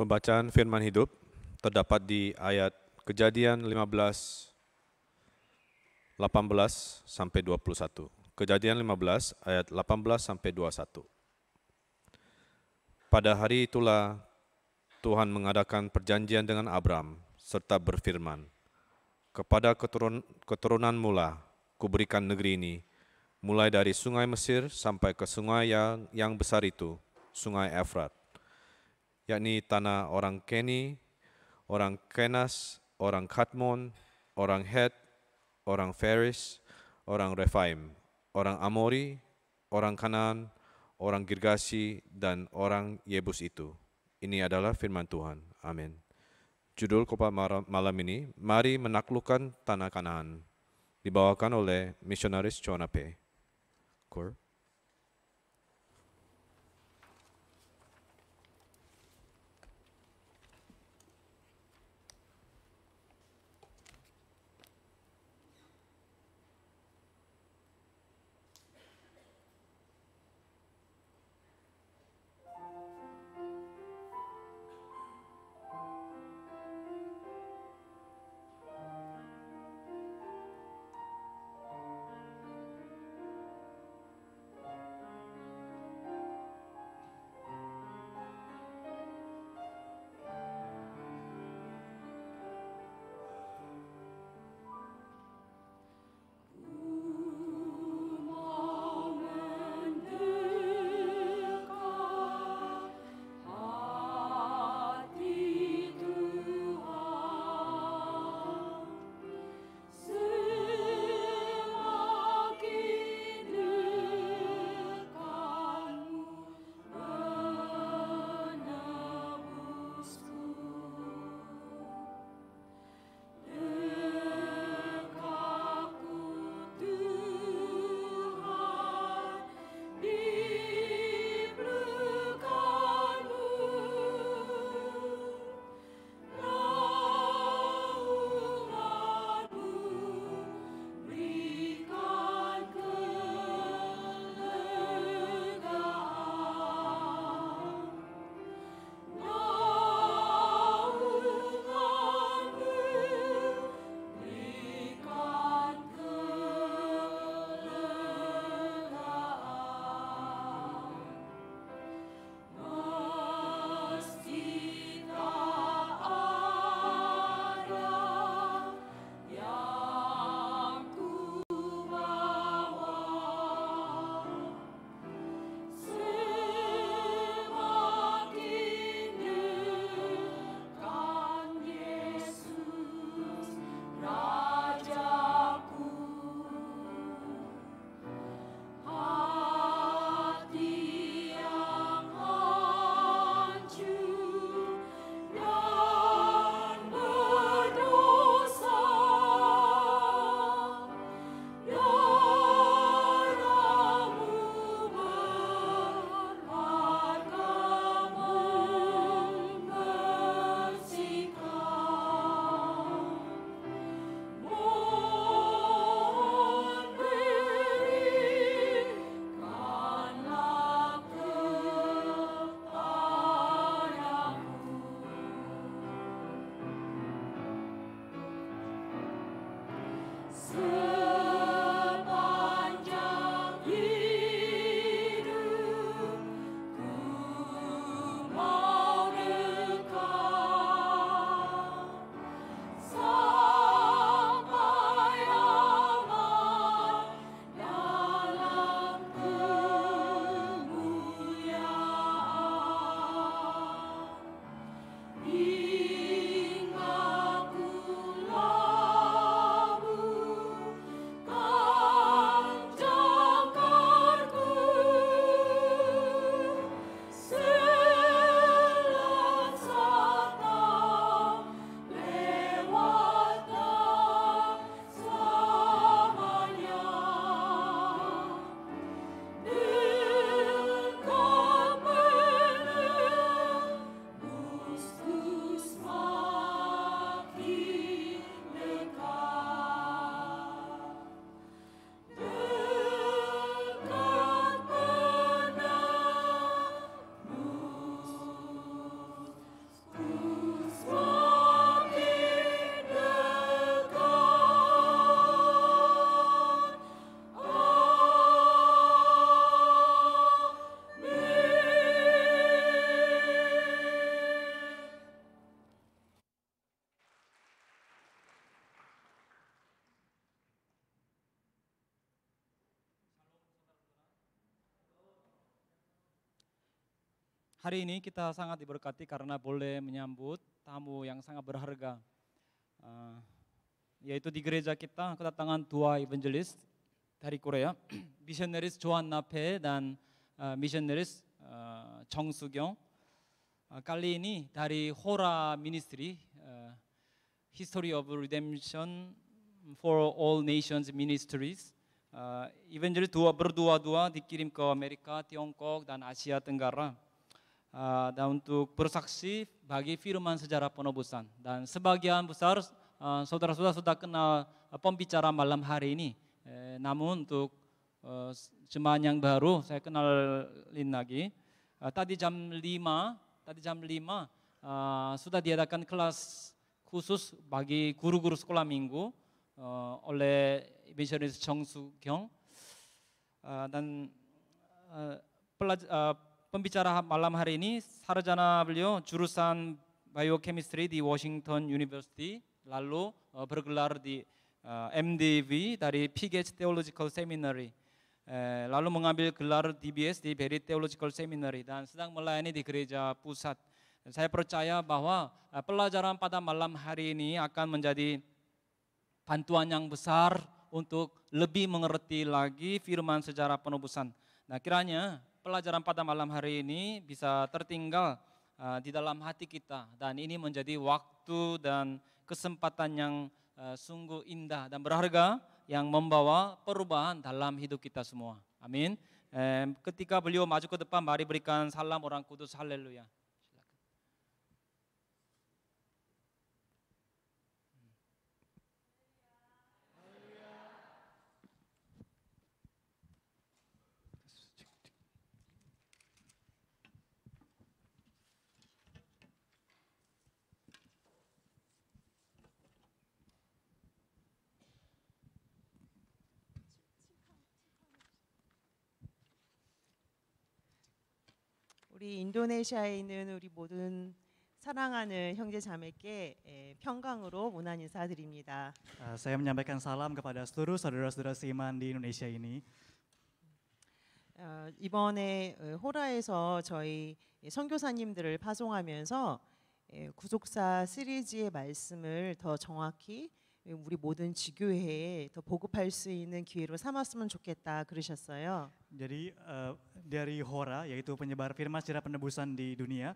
Pembacaan firman hidup terdapat di ayat Kejadian 15 18 sampai 21. Kejadian 15 ayat 18 sampai 21. Pada hari itulah Tuhan mengadakan perjanjian dengan Abram serta berfirman, "Kepada keturun, keturunan mula kuberikan negeri ini, mulai dari sungai Mesir sampai ke sungai yang, yang besar itu, sungai Efrat yakni tanah orang Keni, orang Kenas, orang Katmon, orang Het, orang Feris, orang Refaim, orang Amori, orang Kanan, orang Girgasi, dan orang Yebus itu. Ini adalah firman Tuhan. Amin. Judul Kopa malam ini, Mari Menaklukkan Tanah Kanan. Dibawakan oleh misionaris Chonape. P. Hari ini kita sangat diberkati karena boleh menyambut tamu yang sangat berharga, yaitu di gereja kita kedatangan dua evangelis dari Korea, misionaris Joan Nape dan misionaris uh, o n g s u g y o n g kali ini dari Hora Ministry, h i s t o r y of Redemption for All Nations Ministries. evangelis dua berdua-dua dikirim ke Amerika, Tiongkok, dan Asia Tenggara. uh, dan untuk bersaksi bagi firman sejarah penobusan. Dan sebagian besar uh, saudara-saudara sudah kenal uh, pembicara malam hari ini. Eh, namun untuk uh, yang baru saya kenalin lagi. Uh, tadi jam 5, tadi jam 5 sudah diadakan kelas khusus bagi guru-guru sekolah minggu oleh misionaris Chong Su Kyung. dan uh, pembicara malam hari ini sarjana beliau jurusan Biochemistry di Washington University lalu uh, bergelar di uh, eh, MDV dari PGH Theological Seminary eh, lalu mengambil gelar DBS di Berry Theological Seminary dan sedang melayani di gereja pusat saya percaya bahwa uh, pelajaran pada malam hari ini akan menjadi bantuan yang besar untuk lebih mengerti lagi firman sejarah penebusan. Nah kiranya pelajaran pada malam hari ini bisa tertinggal uh, di dalam hati kita dan ini menjadi waktu dan kesempatan yang uh, sungguh indah dan berharga yang membawa perubahan dalam hidup kita semua. Amin. ketika beliau maju ke depan mari berikan salam orang kudus haleluya. 우리 인도네시아에 있는 우리 모든 사랑하는 형제 자매께 예, 평강으로 문안 인사드립니다. 아, saya menyampaikan salam kepada seluruh saudara-saudara seiman di Indonesia ini. 어, 이번에 어, 호라에서 저희 선교사님들을 파송하면서 예, 구속사 시리즈의 말씀을 더 정확히 우리 모든 지교회에 더 보급할 수 있는 기회로 삼았으면 좋겠다 그러셨어요. Jadi uh, dari Hora yaitu penyebar firman secara penebusan di dunia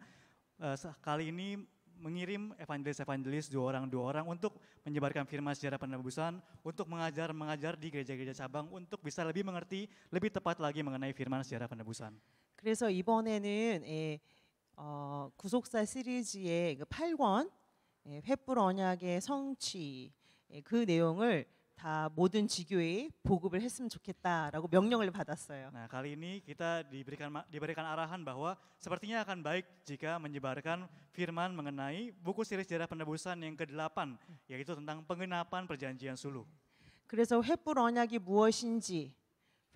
uh, kali ini mengirim evangelis-evangelis dua orang dua orang untuk menyebarkan firman secara penebusan, untuk mengajar mengajar di gereja-gereja cabang untuk bisa lebih mengerti lebih tepat lagi mengenai firman secara penebusan. 그래서 이번에는 예, 어, 구속사 시리즈의 8권 예, 횃불 언약의 성취 그 내용을 다 모든 지교에 보급을 했으면 좋겠다라고 명령을 받았어요. Nah, kali ini kita diberikan diberikan arahan bahwa sepertinya akan baik jika menyebarkan firman mengenai buku siri sejarah penebusan yang ke-8 yaitu tentang pengenapan perjanjian sulu. 그래서 횃불 언약이 무엇인지,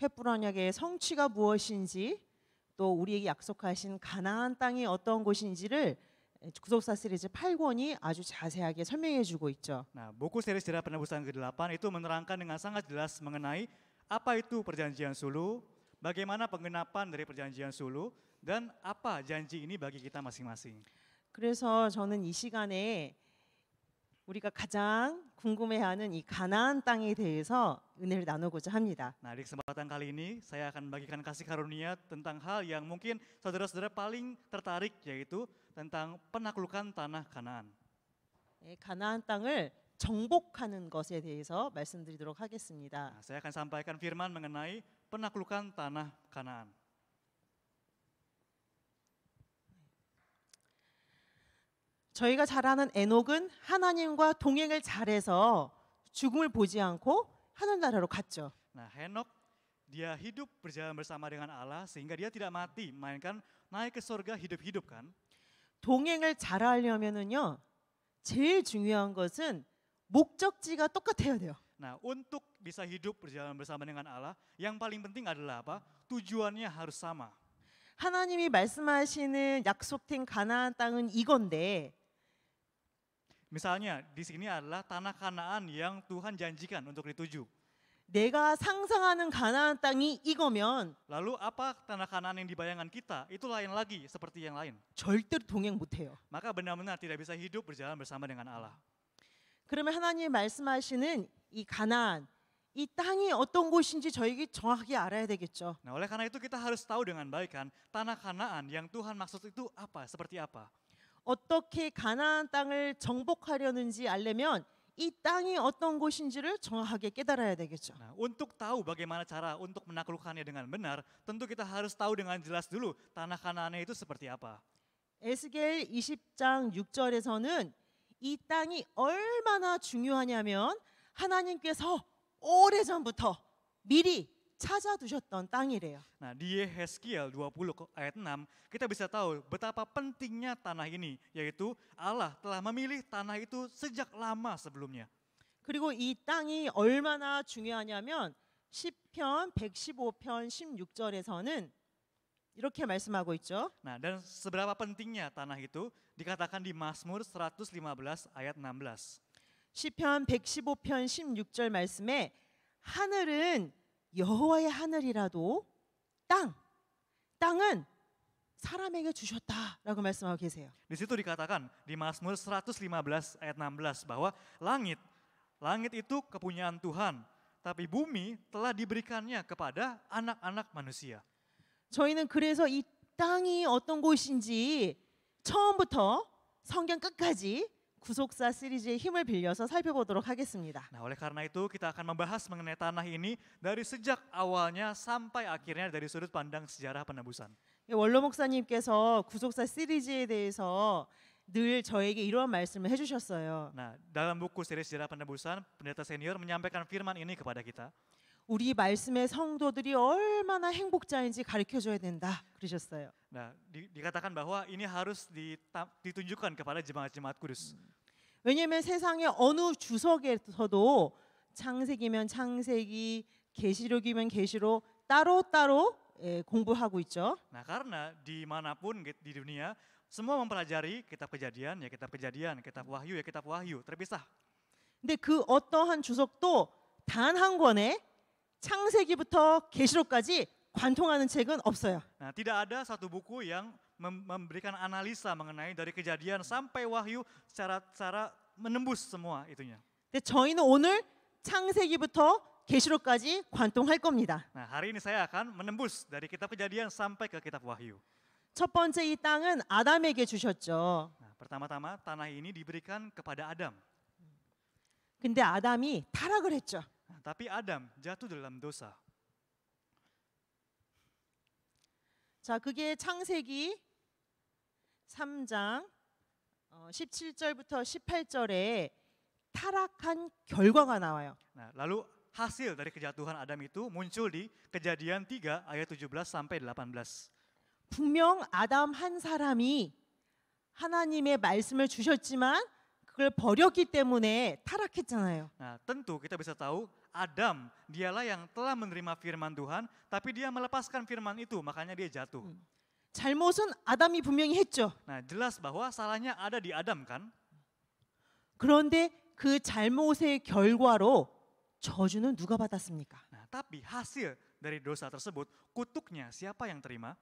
횃불 언약의 성취가 무엇인지, 또 우리에게 약속하신 가나안 땅이 어떤 곳인지를 구속사 시리즈 8권이 아주 자세하게 설명해 주고 있죠. Nah, buku seri sejarah penebusan ke-8 itu menerangkan dengan sangat jelas mengenai apa itu perjanjian sulu, bagaimana penggenapan dari perjanjian sulu dan apa janji ini bagi kita masing-masing. 그래서 저는 이 시간에 우리가 가장 궁금해하는 이 가나안 땅에 대해서 은혜를 나누고자 합니다. Nah, di kesempatan kali ini saya akan bagikan kasih karunia tentang hal yang mungkin saudara-saudara paling tertarik yaitu tentang penaklukan tanah Kanaan. 예, 가나안 땅을 정복하는 것에 대해서 말씀드리도록 하겠습니다. Nah, saya akan sampaikan firman mengenai penaklukan tanah Kanaan. 저희가 잘 아는 에녹은 하나님과 동행을 잘해서 죽음을 보지 않고 하늘나라로 갔죠. Nah, Henok dia hidup berjalan bersama dengan Allah sehingga dia tidak mati, melainkan naik ke surga hidup-hidup kan. 동행을 잘하려면은요. 제일 중요한 것은 목적지가 똑같아야 돼요. Nah, untuk bisa hidup berjalan bersama dengan Allah, yang paling penting adalah apa? Tujuannya harus sama. 하나님이 말씀하시는 약속된 가나안 땅은 이건데 Misalnya di sini adalah tanah Kanaan yang Tuhan janjikan untuk dituju. 내가 상상하는 가나안 땅이 이거면 lalu apa tanah kanan yang dibayangkan kita itu lain lagi seperti yang lain. 절대 동행 못 해요. maka benar-benar tidak bisa hidup berjalan bersama dengan Allah. 그러면 하나님 말씀하시는 이 가나안 이 땅이 어떤 곳인지 저희가 정확히 알아야 되겠죠. Nah, oleh karena itu kita harus tahu dengan baik kan tanah Kanaan yang Tuhan maksud itu apa, seperti apa. 어떻게 가나안 땅을 정복하려는지 알려면 이 땅이 어떤 곳인지를 정확하게 깨달아야 되겠죠. Nah, untuk tahu bagaimana cara untuk menaklukkannya dengan benar, tentu kita harus tahu dengan jelas dulu tanah Kanaannya itu seperti apa. 에스겔 20장 6절에서는 이 땅이 얼마나 중요하냐면 하나님께서 오래전부터 미리 찾아두셨던 땅이래요. Nah, di Heskiel 20 ayat 6 kita bisa tahu betapa pentingnya tanah ini yaitu Allah telah memilih tanah itu sejak lama sebelumnya. 그리고 이 땅이 얼마나 중요하냐면 시편 115편 16절에서는 이렇게 말씀하고 있죠. Nah, dan seberapa pentingnya tanah itu dikatakan di Mazmur 115 ayat 16. 시편 115편 16절 말씀에 하늘은 여호와의 하늘이라도 땅 땅은 사람에게 주셨다라고 말씀하고 계세요. Di situ dikatakan di Mazmur 115 ayat 16 bahwa langit langit itu kepunyaan Tuhan, tapi bumi telah diberikannya kepada anak-anak manusia. 저희는 그래서 이 땅이 어떤 곳인지 처음부터 성경 끝까지 구속사 시리즈의 힘을 빌려서 살펴보도록 하겠습니다. Nah, oleh karena itu kita akan membahas mengenai tanah ini dari sejak awalnya sampai akhirnya dari sudut pandang sejarah penebusan. 원로 목사님께서 구속사 시리즈에 대해서 늘 저에게 이러한 말씀을 해주셨어요. Nah, dalam buku seri sejarah penebusan, pendeta senior menyampaikan firman ini kepada kita. 우리 말씀의 성도들이 얼마나 행복자인지 가르쳐 줘야 된다 그러셨어요. Nah, di, dikatakan bahwa ini harus ditunjukkan kepada jemaat-jemaat kudus. 왜냐하면 세상의 어느 주석에서도 창세기면 창세기, 계시록이면 계시록 따로 따로 예, 공부하고 있죠. Nah, karena dimanapun di dunia semua mempelajari kitab kejadian ya kitab kejadian, kitab wahyu ya kitab wahyu terpisah. 근데 그 어떠한 주석도 단 한 권에 창세기부터 계시록까지 관통하는 책은 없어요. Nah, tidak ada satu buku yang memberikan analisa mengenai dari kejadian sampai wahyu secara cara menembus semua itunya. 근데 저희는 오늘 창세기부터 계시록까지 관통할 겁니다. Nah, hari ini saya akan menembus dari kitab kejadian sampai ke kitab wahyu. 첫 번째 이 땅은 아담에게 주셨죠. Nah, pertama-tama tanah ini diberikan kepada Adam. 근데 아담이 타락을 했죠. Tapi Adam jatuh dalam dosa. 자, 그게 창세기 3장 17절부터 18절에 타락한 결과가 나와요. Nah, lalu hasil dari kejatuhan Adam itu muncul di Kejadian 3 ayat 17 sampai 18. 분명 아담 한 사람이 하나님의 말씀을 주셨지만 그걸 버렸기 때문에 타락했잖아요. Nah, tentu kita bisa tahu Adam dialah yang telah menerima firman Tuhan, tapi dia melepaskan firman itu, makanya dia jatuh. 잘못은 아담이 분명히 했죠. Nah, jelas bahwa salahnya ada di Adam kan? 그런데 그 잘못의 결과로 저주는 누가 받았습니까? Nah, tapi hasil dari dosa tersebut, kutuknya siapa yang terima?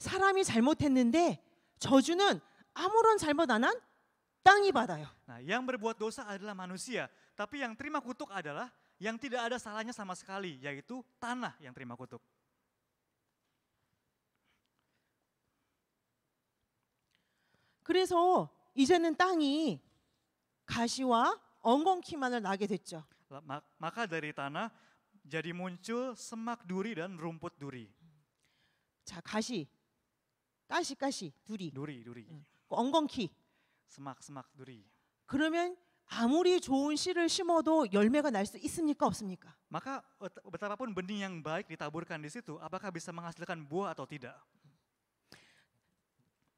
사람이 잘못했는데 저주는 아무런 잘못 안한 땅이 받아요. Nah, yang berbuat dosa adalah manusia, tapi yang terima kutuk adalah yang tidak ada salahnya sama sekali, yaitu tanah yang terima kutuk. Maka dari tanah jadi muncul semak duri dan rumput duri. 자, 가시, 가시, 가시, 두리. 두리, 두리. 엉겅퀴 semak-semak duri. 그러면 아무리 좋은 씨를 심어도 열매가 날 수 있습니까 없습니까? Maka betapapun benih yang baik ditaburkan di situ, apakah bisa menghasilkan buah atau tidak?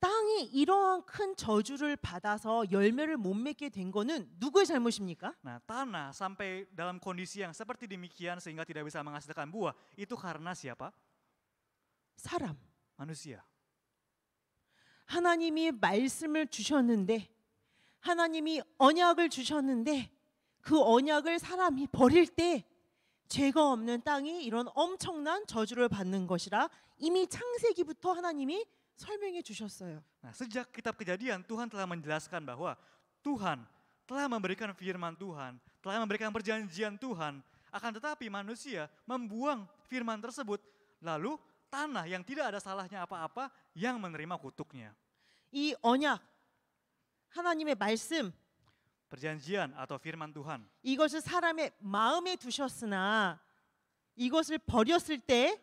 땅이 이러한 큰 저주를 받아서 열매를 못 맺게 된 거는 누구의 잘못입니까? Nah, tanah sampai dalam kondisi yang seperti demikian sehingga tidak bisa menghasilkan buah, itu karena siapa? 사람. manusia. 하나님이 말씀을 주셨는데 하나님이 언약을 주셨는데 그 언약을 사람이 버릴 때 죄가 없는 땅이 이런 엄청난 저주를 받는 것이라 이미 창세기부터 하나님이 설명해 주셨어요. Nah, sejak kitab Kejadian Tuhan telah menjelaskan bahwa Tuhan telah memberikan firman Tuhan, telah memberikan perjanjian Tuhan, akan tetapi manusia membuang firman tersebut lalu tanah yang tidak ada salahnya apa-apa yang menerima kutuknya. 이 언약 하나님의 말씀 perjanjian atau firman Tuhan. 이것을 사람의 마음에 두셨으나 이것을 버렸을 때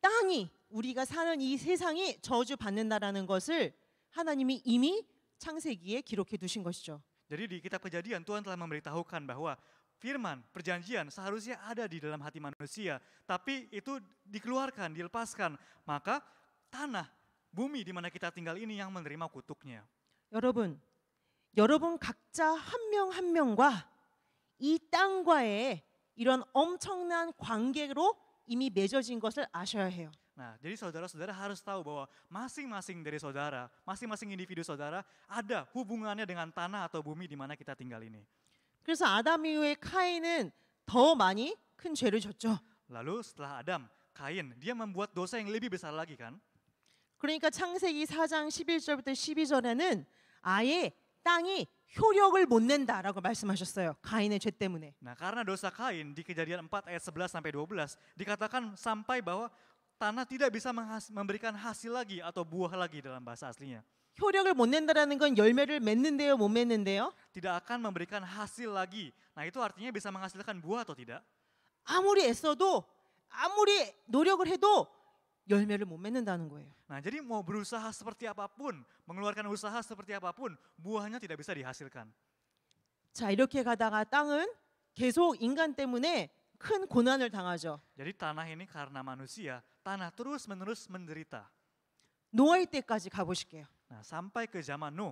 땅이 우리가 사는 이 세상이 저주 받는다라는 것을 하나님이 이미 창세기에 기록해 두신 것이죠. Jadi di kitab Kejadian Tuhan telah memberitahukan bahwa firman, perjanjian seharusnya ada di dalam hati manusia, tapi itu dikeluarkan, dilepaskan. Maka tanah, bumi di mana kita tinggal ini yang menerima kutuknya. 여러분, 여러분 각자 한 명 한 명과 이 땅과의 이런 엄청난 관계로 이미 맺어진 것을 아셔야 해요. Nah, jadi saudara-saudara harus tahu bahwa masing-masing dari saudara, masing-masing individu saudara ada hubungannya dengan tanah atau bumi di mana kita tinggal ini. 그래서 아담 이후에 카인은 더 많이 큰 죄를 졌죠. Lalu setelah Adam, Kain, dia membuat dosa yang lebih besar lagi kan? 그러니까 창세기 4장 11절부터 12절에는 아예 땅이 효력을 못 낸다라고 말씀하셨어요. 가인의 죄 때문에. Nah, karena dosa Kain di Kejadian 4 ayat 11 sampai 12 dikatakan sampai bahwa tanah tidak bisa memberikan hasil lagi atau buah lagi dalam bahasa aslinya. 효력을 못 낸다라는 건 열매를 맺는데요, 못 맺는데요? Tidak akan memberikan hasil lagi. Nah, itu artinya bisa menghasilkan buah atau tidak? 아무리 애써도 아무리 노력을 해도 열매를 못 맺는다는 거예요. Nah, jadi mau berusaha seperti apapun, mengeluarkan usaha seperti apapun, buahnya tidak bisa dihasilkan. 자, 이렇게 가다가 땅은 계속 인간 때문에 큰 고난을 당하죠. Jadi tanah ini karena manusia, tanah terus-menerus menderita. 노아의 때까지 가보실게요. sampai ke zaman Nuh.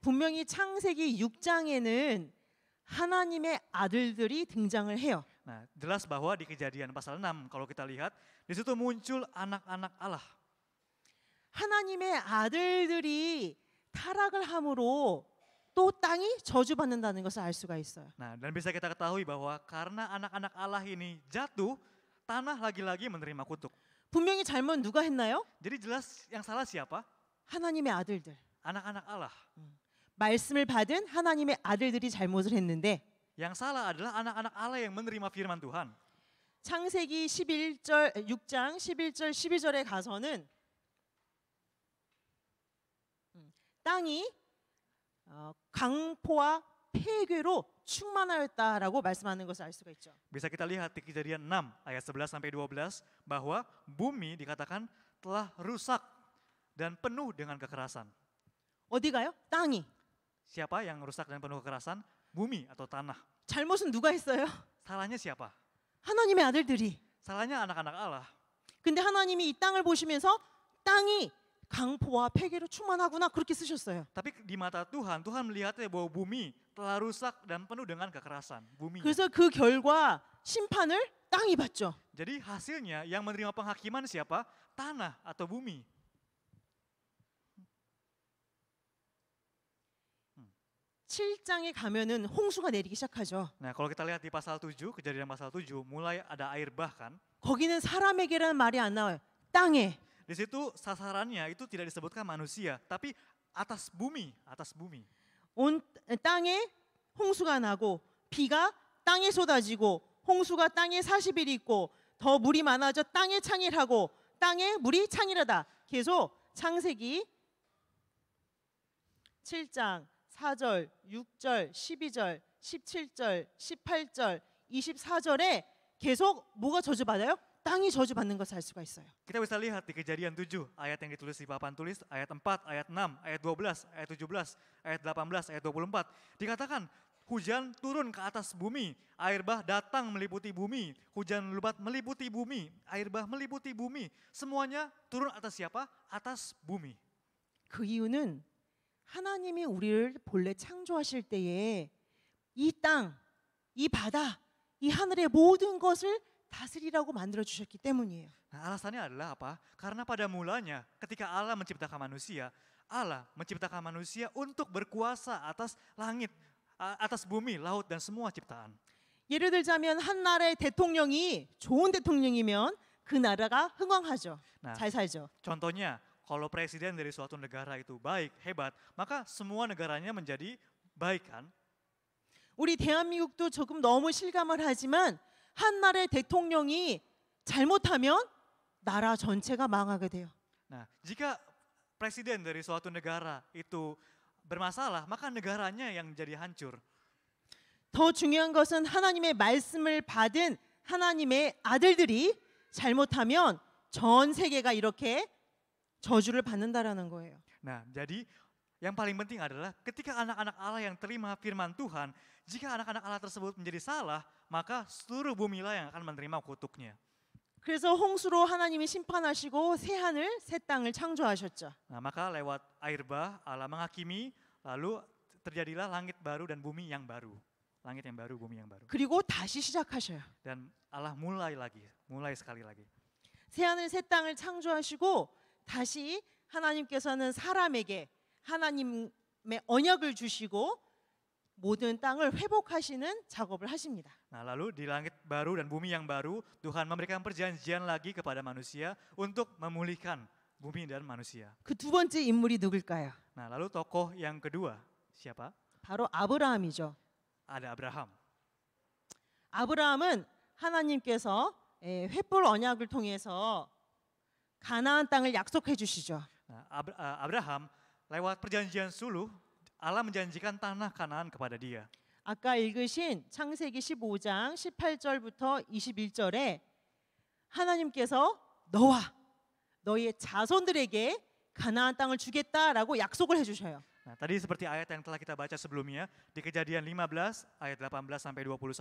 분명히 창세기 6장에는 하나님의 아들들이 등장을 해요. Nah, jelas bahwa di kejadian pasal 6 kalau kita lihat di situ muncul anak-anak Allah. 하나님의 아들들이 타락을 함으로 또 땅이 저주받는다는 것을 알 수가 있어요. Nah, dan bisa kita ketahui bahwa karena anak-anak Allah ini jatuh, tanah lagi-lagi menerima kutuk. 분명히 잘못 누가 했나요? Jadi jelas yang salah siapa? 하나님의 아들들. Anak-anak Allah. 말씀을 받은 하나님의 아들들이 잘못을 했는데 Yang salah adalah anak-anak Allah yang menerima firman Tuhan. 창세기 11절 6장 11절 12절에 가서는 땅이 강포와 폐괴로 충만하였다라고 말씀하는 것을 알 수가 있죠. Bisa kita lihat di Kejadian 6 ayat 11 sampai 12 bahwa bumi dikatakan telah rusak dan penuh dengan kekerasan. 어디가요? 땅이. Siapa yang rusak dan penuh kekerasan? Bumi atau tanah. 잘못은 누가 했어요? Salahnya siapa? 하나님의 아들들이. Salahnya anak-anak Allah. 근데 하나님이 이 땅을 보시면서 땅이 강포와 폐기로 충만하구나 그렇게 쓰셨어요. Tapi di mata Tuhan, Tuhan melihatnya bahwa bumi telah rusak dan penuh dengan kekerasan bumi. 그래서 그 결과 심판을 땅이 받죠. Jadi hasilnya yang menerima penghakiman siapa? Tanah atau bumi. 7장에 가면은 홍수가 내리기 시작하죠. Nah, kalau kita lihat di pasal 7, kejadian pasal 7, mulai ada air bah kan? 거기는 사람에게라는 말이 안 나와요. 땅에. Di situ sasarannya itu tidak disebutkan manusia, tapi atas bumi, atas bumi. 온 땅에 홍수가 나고 비가 땅에 쏟아지고 홍수가 땅에 40일 있고 더 물이 많아져 땅에 창일하고 땅에 물이 창일하다. 계속 창세기 7장 4절, 6절, 12절, 17절, 18절, 24절에 계속 뭐가 저주받아요? 땅이 저주받는 것을 알 수가 있어요. Kita bisa lihat di Kejadian 7 ayat yang ditulis di papan tulis ayat 4, ayat 6, ayat 12, ayat 17, ayat 18, ayat 24. Dikatakan hujan turun ke atas bumi, air bah datang meliputi bumi, hujan lebat meliputi bumi, air bah meliputi bumi. Semuanya turun atas siapa? Atas bumi. 그 이유는 하나님이 우리를 본래 창조하실 때에 이 땅, 이 바다, 이 하늘의 모든 것을 다스리라고 만들어 주셨기 때문이에요. Nah, alasannya adalah apa? Karena pada mulanya ketika Allah menciptakan manusia, Allah menciptakan manusia untuk berkuasa atas langit, atas bumi, laut dan semua ciptaan. 예를 들자면 한 나라의 대통령이 좋은 대통령이면 그 나라가 흥왕하죠. Nah, 잘 살죠. Contohnya, kalau presiden dari suatu negara itu baik, hebat, maka semua negaranya menjadi baik kan? 우리 대한민국도 조금 너무 실감을 하지만 한 나라의 대통령이 잘못하면 나라 전체가 망하게 돼요. Nah, jika presiden dari suatu negara itu bermasalah, maka negaranya yang jadi hancur. 더 중요한 것은 하나님의 말씀을 받은 하나님의 아들들이 잘못하면 전 세계가 이렇게 저주를 받는다라는 거예요. Nah, jadi yang paling penting adalah ketika anak-anak Allah yang terima firman Tuhan, jika anak-anak Allah tersebut menjadi salah, maka seluruh bumilah yang akan menerima kutuknya. 그래서 홍수로 하나님이 심판하시고 새 하늘, 새 땅을 창조하셨죠. Nah, maka lewat air bah Allah menghakimi lalu terjadilah langit baru dan bumi yang baru. Langit yang baru, bumi yang baru. 그리고 다시 시작하셔요. Dan Allah mulai lagi, mulai sekali lagi. 새 하늘, 새 땅을 창조하시고 다시 하나님께서는 사람에게 하나님의 언약을 주시고 모든 땅을 회복하시는 작업을 하십니다. Nah, lalu di langit baru dan bumi yang baru, Tuhan memberikan perjanjian lagi kepada manusia untuk memulihkan bumi dan manusia. 그 번째 인물이 누굴까요? Nah, lalu tokoh yang kedua siapa? 바로 아브라함이죠. Ada Abraham. 아브라함은 하나님께서 횃불 언약을 통해서 가나안 땅을 약속해 주시죠. Nah, Abraham lewat perjanjian suluh Allah menjanjikan tanah Kanaan kepada dia. 아까 읽으신 창세기 15장 18절부터 21절에 하나님께서 너와 너의 자손들에게 가나안 땅을 주겠다라고 약속을 해 주셔요. Nah, tadi seperti ayat yang telah kita baca sebelumnya di Kejadian 15 ayat 18 sampai 21,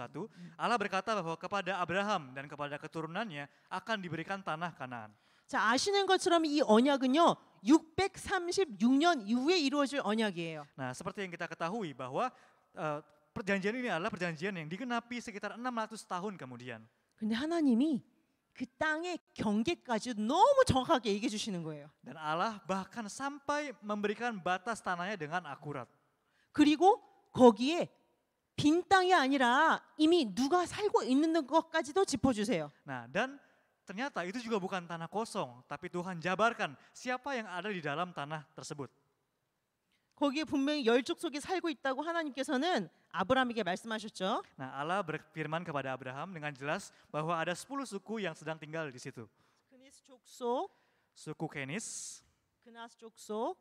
Allah berkata bahwa kepada Abraham dan kepada keturunannya akan diberikan tanah Kanaan. 자, 아시는 것처럼 이 언약은요. 636년 이후에 이루어질 언약이에요. Nah, seperti yang kita ketahui bahwa uh, perjanjian ini adalah perjanjian yang digenapi sekitar 600 tahun kemudian. 근데 하나님이 그 땅의 경계까지 너무 정확하게 얘기해 주시는 거예요. Dan Allah bahkan sampai memberikan batas tanahnya dengan akurat. 그리고 거기에 빈 땅이 아니라 이미 누가 살고 있는 것까지도 짚어주세요. Nah, dan ternyata itu juga bukan tanah kosong, tapi Tuhan jabarkan siapa yang ada di dalam tanah tersebut. 거기에 분명히 열족 속에 살고 있다고 하나님께서는 Abraham 아브라함에게 말씀하셨죠. Nah, Allah berfirman kepada Abraham dengan jelas bahwa ada sepuluh suku yang sedang tinggal di situ. Kenis 족속, Suku Kenis, Kenas 족속,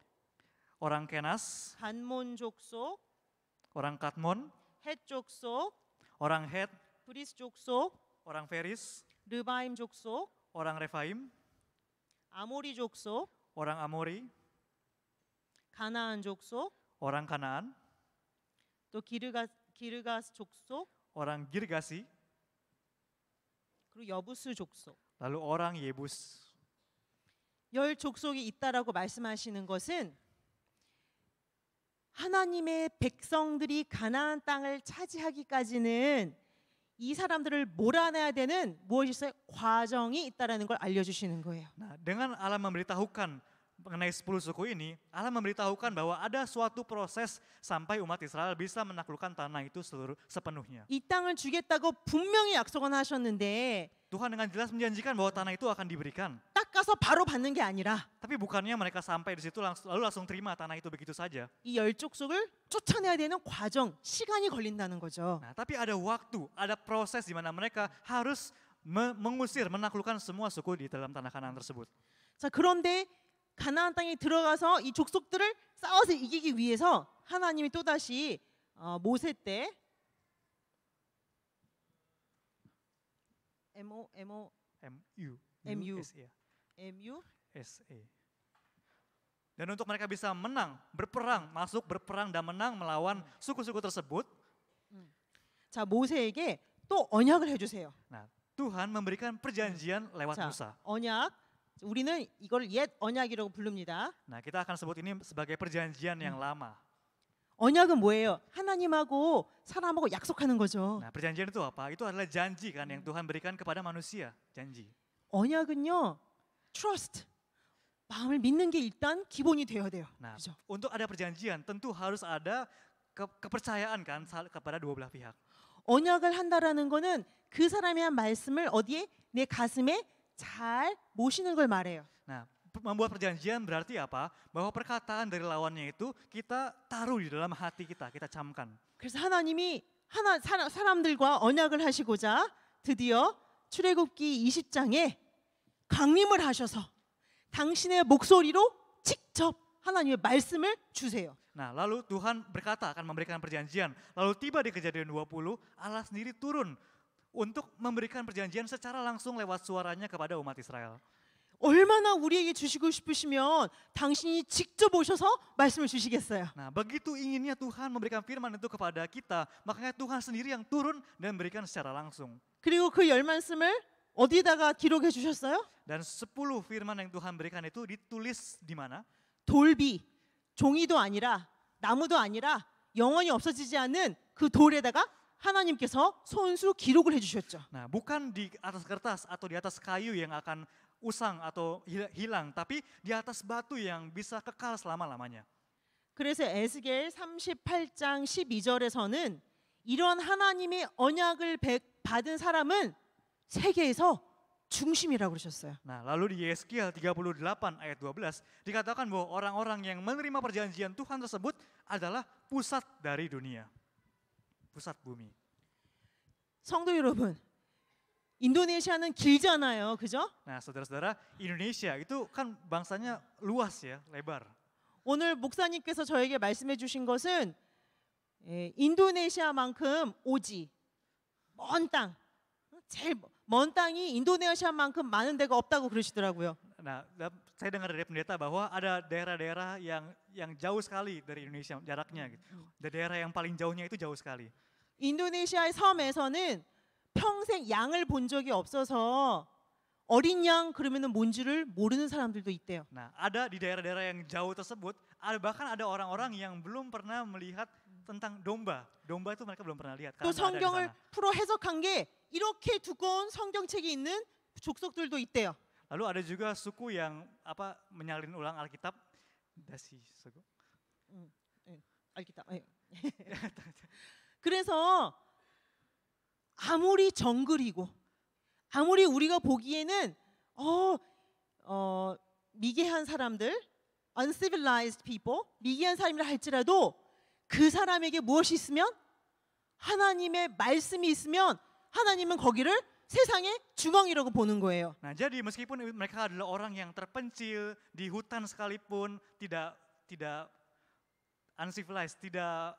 orang Kenas, Hanmon 족속, orang Katmon, Het 족속, orang Het, Feris 족속, orang Feris, Rubaim 족속, orang Refaim, Amori 족속, orang Amori, Kanaan 족속, orang Kanaan, 또 기르가 기르가스 족속 orang Girgasi 그리고 여부스 족속 lalu orang Yebus 열 족속이 있다라고 말씀하시는 것은 하나님의 백성들이 가나안 땅을 차지하기까지는 이 사람들을 몰아내야 되는 무엇이 있어요? 과정이 있다라는 걸 알려 주시는 거예요. Nah, dengan Allah memberitahukan mengenai 10 suku ini, Allah memberitahukan bahwa ada suatu proses sampai umat Israel bisa menaklukkan tanah itu seluruh sepenuhnya. 이 땅을 주겠다고 분명히 약속은 하셨는데 Tuhan dengan jelas menjanjikan bahwa tanah itu akan diberikan. 바로 받는 게 아니라 Tapi bukannya mereka sampai di situ langsung, lalu langsung terima tanah itu begitu saja. 쫓아내야 되는 과정, 시간이 걸린다는 거죠. Nah, tapi ada waktu, ada proses di mana mereka harus me- mengusir, menaklukkan semua suku di dalam tanah kanan tersebut. 자, 그런데 가나안 땅에 들어가서 이 족속들을 싸워서 이기기 위해서 하나님이 또다시 모세 때 M O M O M U M U S A M U S A dan untuk mereka bisa menang, berperang, masuk berperang dan menang melawan suku-suku tersebut. 자, 모세에게 또 언약을 해 주세요. Nah, Tuhan memberikan perjanjian lewat 자, Musa. 언약 우리는 이걸 옛 언약이라고 부릅니다. Nah, kita akan sebut ini sebagai perjanjian yang lama. 언약은 뭐예요? 하나님하고 사람하고 약속하는 거죠. Nah, perjanjian itu apa? Itu adalah janji kan yang Tuhan berikan kepada manusia, janji. 언약은요. trust 마음을 믿는 게 일단 기본이 되어야 돼요. Nah, 그죠? untuk ada perjanjian tentu harus ada ke kepercayaan kan kepada dua belah pihak. 언약을 한다라는 거는 그 사람의 한 말씀을 어디에 내 가슴에 잘 모시는 걸 말해요. Nah, membuat perjanjian berarti apa? Bahwa perkataan dari lawannya itu kita taruh di dalam hati kita, kita camkan. 그래서 하나님이 하나 사람, 사람들과 언약을 하시고자 드디어 출애굽기 20장에 강림을 하셔서 당신의 목소리로 직접 하나님의 말씀을 주세요. Nah, lalu Tuhan berkata akan memberikan perjanjian. Lalu tiba di kejadian 20, Allah sendiri turun untuk memberikan perjanjian secara langsung lewat suaranya kepada umat Israel. 얼마나 우리에게 주시고 싶으시면 당신이 직접 오셔서 말씀을 주시겠어요. Nah, begitu inginnya Tuhan memberikan firman itu kepada kita, makanya Tuhan sendiri yang turun dan b e r i k a n secara langsung. 그리고 그 열 말씀을 어디다가 기록해 주셨어요? Dan 10 firman yang Tuhan berikan itu ditulis di mana? 돌비, 종이도 아니라 나무도 아니라 영원히 없어지지 않는 그 돌에다가 하나님께서 손수 기록을 해주셨죠. Nah, bukan di atas kertas atau di atas kayu yang akan usang atau hilang, tapi di atas batu yang bisa kekal selama-lamanya. 그래서 에스겔 38장 12절에서는 이런 하나님의 언약을 받은 사람은 세계에서 중심이라고 그러셨어요. Nah, lalu di Yeskiel 38 ayat 12 dikatakan bahwa orang-orang yang menerima perjanjian Tuhan tersebut adalah pusat dari dunia. 부삿 부이 성도 여러분, 인도네시아는 길잖아요, 그죠? Nah, saudara-saudara, Indonesia itu kan bangsanya luas ya, lebar. 오늘 목사님께서 저에게 말씀해 주신 것은 예, 인도네시아만큼 오지 먼 땅, 제일 먼 땅이 인도네시아만큼 많은 데가 없다고 그러시더라고요. Nah, saya dengar dari pendeta bahwa ada daerah-daerah yang yang jauh sekali dari Indonesia jaraknya gitu. d a daerah yang paling jauhnya itu jauh sekali. 인도네시아의 섬에서는 평생 양을 본 적이 없어서 어린 양 그러면은 뭔지를 모르는 사람들도 있대요. Nah, ada di daerah-daerah yang jauh tersebut, ada bahkan ada orang-orang yang belum pernah melihat tentang domba. Domba itu mereka belum pernah lihat. 또 성경을 풀어 해석한 게 이렇게 두꺼운 성경책이 있는 족속들도 있대요. Lalu ada juga suku yang apa menyalin ulang Alkitab 다시 쓰고. 음, 예, 알겠다. 예. 그래서 아무리 정글이고 아무리 우리가 보기에는 어, 어 미개한 사람들, uncivilized people, 미개한 사람이라 할지라도 그 사람에게 무엇이 있으면 하나님의 말씀이 있으면 하나님은 거기를 세상의 주머니라고 보는 거예요. Nah, jadi meskipun mereka adalah orang yang terpencil di hutan sekalipun tidak tidak uncivilized, tidak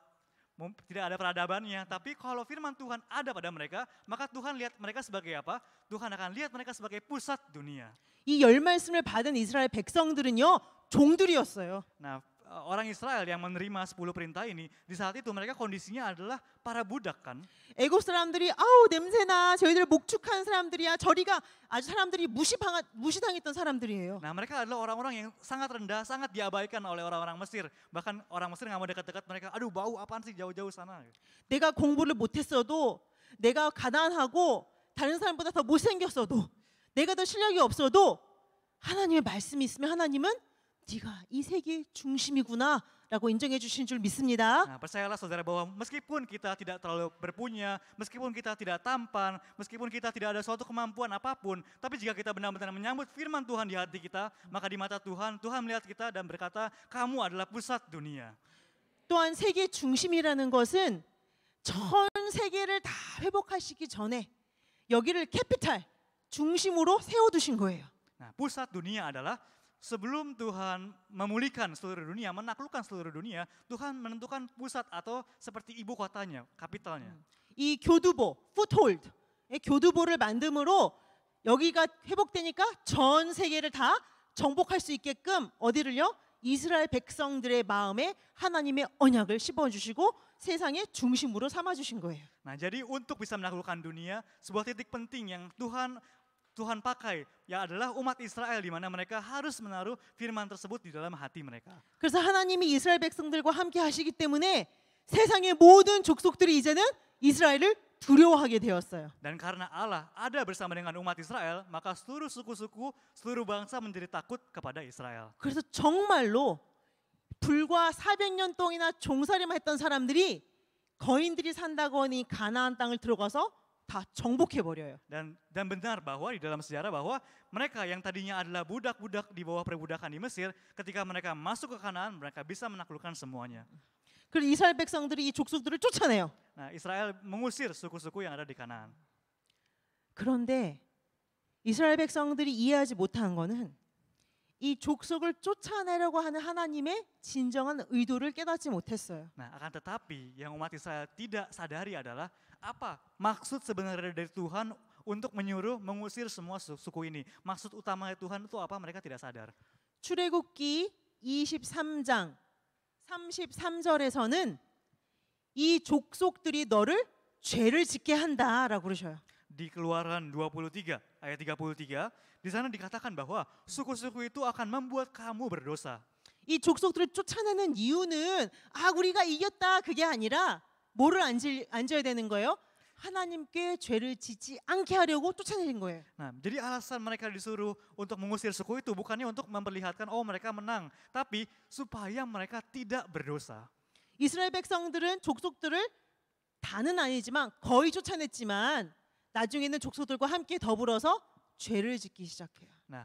tidak ada peradabannya, tapi kalau firman Tuhan ada pada mereka, maka Tuhan lihat mereka sebagai apa? Tuhan akan lihat mereka sebagai pusat dunia. 이열 말씀을 받은 이스라엘 백성들은요, 종들이었어요. Nah, orang Israel yang menerima 10 perintah ini di saat itu mereka kondisinya adalah para budak kan. 애굽 사람들이 아우 냄새나 저희들 목축한 사람들이야. 저리가 아주 사람들이 무시방 무시당했던 사람들이에요. Nah, mereka adalah orang-orang yang sangat rendah, sangat diabaikan oleh orang-orang Mesir. Bahkan orang Mesir nggak mau dekat-dekat mereka. Aduh, bau apaan sih jauh-jauh sana. 내가 공부를 못 했어도 내가 가난하고 다른 사람보다 더 못생겼어도 내가 더 실력이 없어도 하나님의 말씀이 있으면 하나님은 네가 이세계 중심이구나 라고 인정해 주신 줄 믿습니다. Nah, percayalah saudara bahwa meskipun kita tidak terlalu berpunya, meskipun kita tidak tampan, meskipun kita tidak ada suatu kemampuan apapun, tapi jika kita benar-benar menyambut firman Tuhan di hati kita, maka di mata Tuhan, Tuhan melihat kita dan berkata, kamu adalah pusat dunia. 또한 세계 중심이라는 것은 전 세계를 다 회복하시기 전에 여기를 캐피탈 중심으로 세워 두신 거예요. Nah, pusat dunia adalah sebelum Tuhan memulihkan seluruh dunia, menaklukkan seluruh dunia, Tuhan menentukan pusat atau seperti ibu kotanya, kapitalnya. 이 교두보, foothold, 교두보를 만듦으로 여기가 회복되니까 전 세계를 다 정복할 수 있게끔 어디를요? 이스라엘 백성들의 마음에 하나님의 언약을 씹어 주시고 세상의 중심으로 삼아 주신 거예요. Nah, jadi untuk bisa menaklukkan dunia, sebuah titik penting yang Tuhan Tuhan pakai ya adalah umat Israel di mana mereka harus menaruh firman tersebut di dalam hati mereka. 그래서 하나님이 이스라엘 백성들과 함께 하시기 때문에 세상의 모든 족속들이 이제는 이스라엘을 두려워하게 되었어요. Dan karena Allah ada bersama dengan umat Israel, maka seluruh suku-suku, seluruh bangsa menjadi takut kepada Israel. 그래서 정말로 불과 400년 동이나 종살이만 했던 사람들이 거인들이 산다고 하니 가나안 땅을 들어가서 다 정복해 버려요. Dan dan benar bahwa di dalam sejarah bahwa mereka yang tadinya adalah budak-budak di bawah perbudakan di Mesir, ketika mereka masuk ke Kanaan, mereka bisa menaklukkan semuanya. 그리고 이스라엘 백성들이 이 족속들을 쫓아내요. Nah, Israel mengusir suku-suku yang ada di Kanaan. 그런데 이스라엘 백성들이 이해하지 못한 거는 이 족속을 쫓아내려고 하는 하나님의 진정한 의도를 깨닫지 못했어요. Nah, akan tetapi yang umat Israel tidak sadari adalah apa maksud sebenarnya dari Tuhan untuk menyuruh mengusir semua suku ini? Maksud utamanya Tuhan itu apa? Mereka tidak sadar. 출애굽기 23장 33절에서는 이 족속들이 너를 죄를 짓게 한다라고 그러셔요. Di Keluaran 23 ayat 33 di sana dikatakan bahwa suku-suku itu akan membuat kamu berdosa. 이 족속들을 쫓아내는 이유는 아 우리가 이겼다 그게 아니라 뭐를 앉을, 앉아야 되는 거예요? 하나님께 죄를 지지 않게 하려고 쫓아내린 거예요. Nah, jadi alasan mereka disuruh untuk mengusir suku itu bukannya untuk memperlihatkan oh mereka menang, tapi supaya mereka tidak berdosa. 이스라엘 백성들은 족속들을 다는 아니지만 거의 쫓아냈지만 나중에는 족속들과 함께 더불어서 죄를 짓기 시작해요. Nah,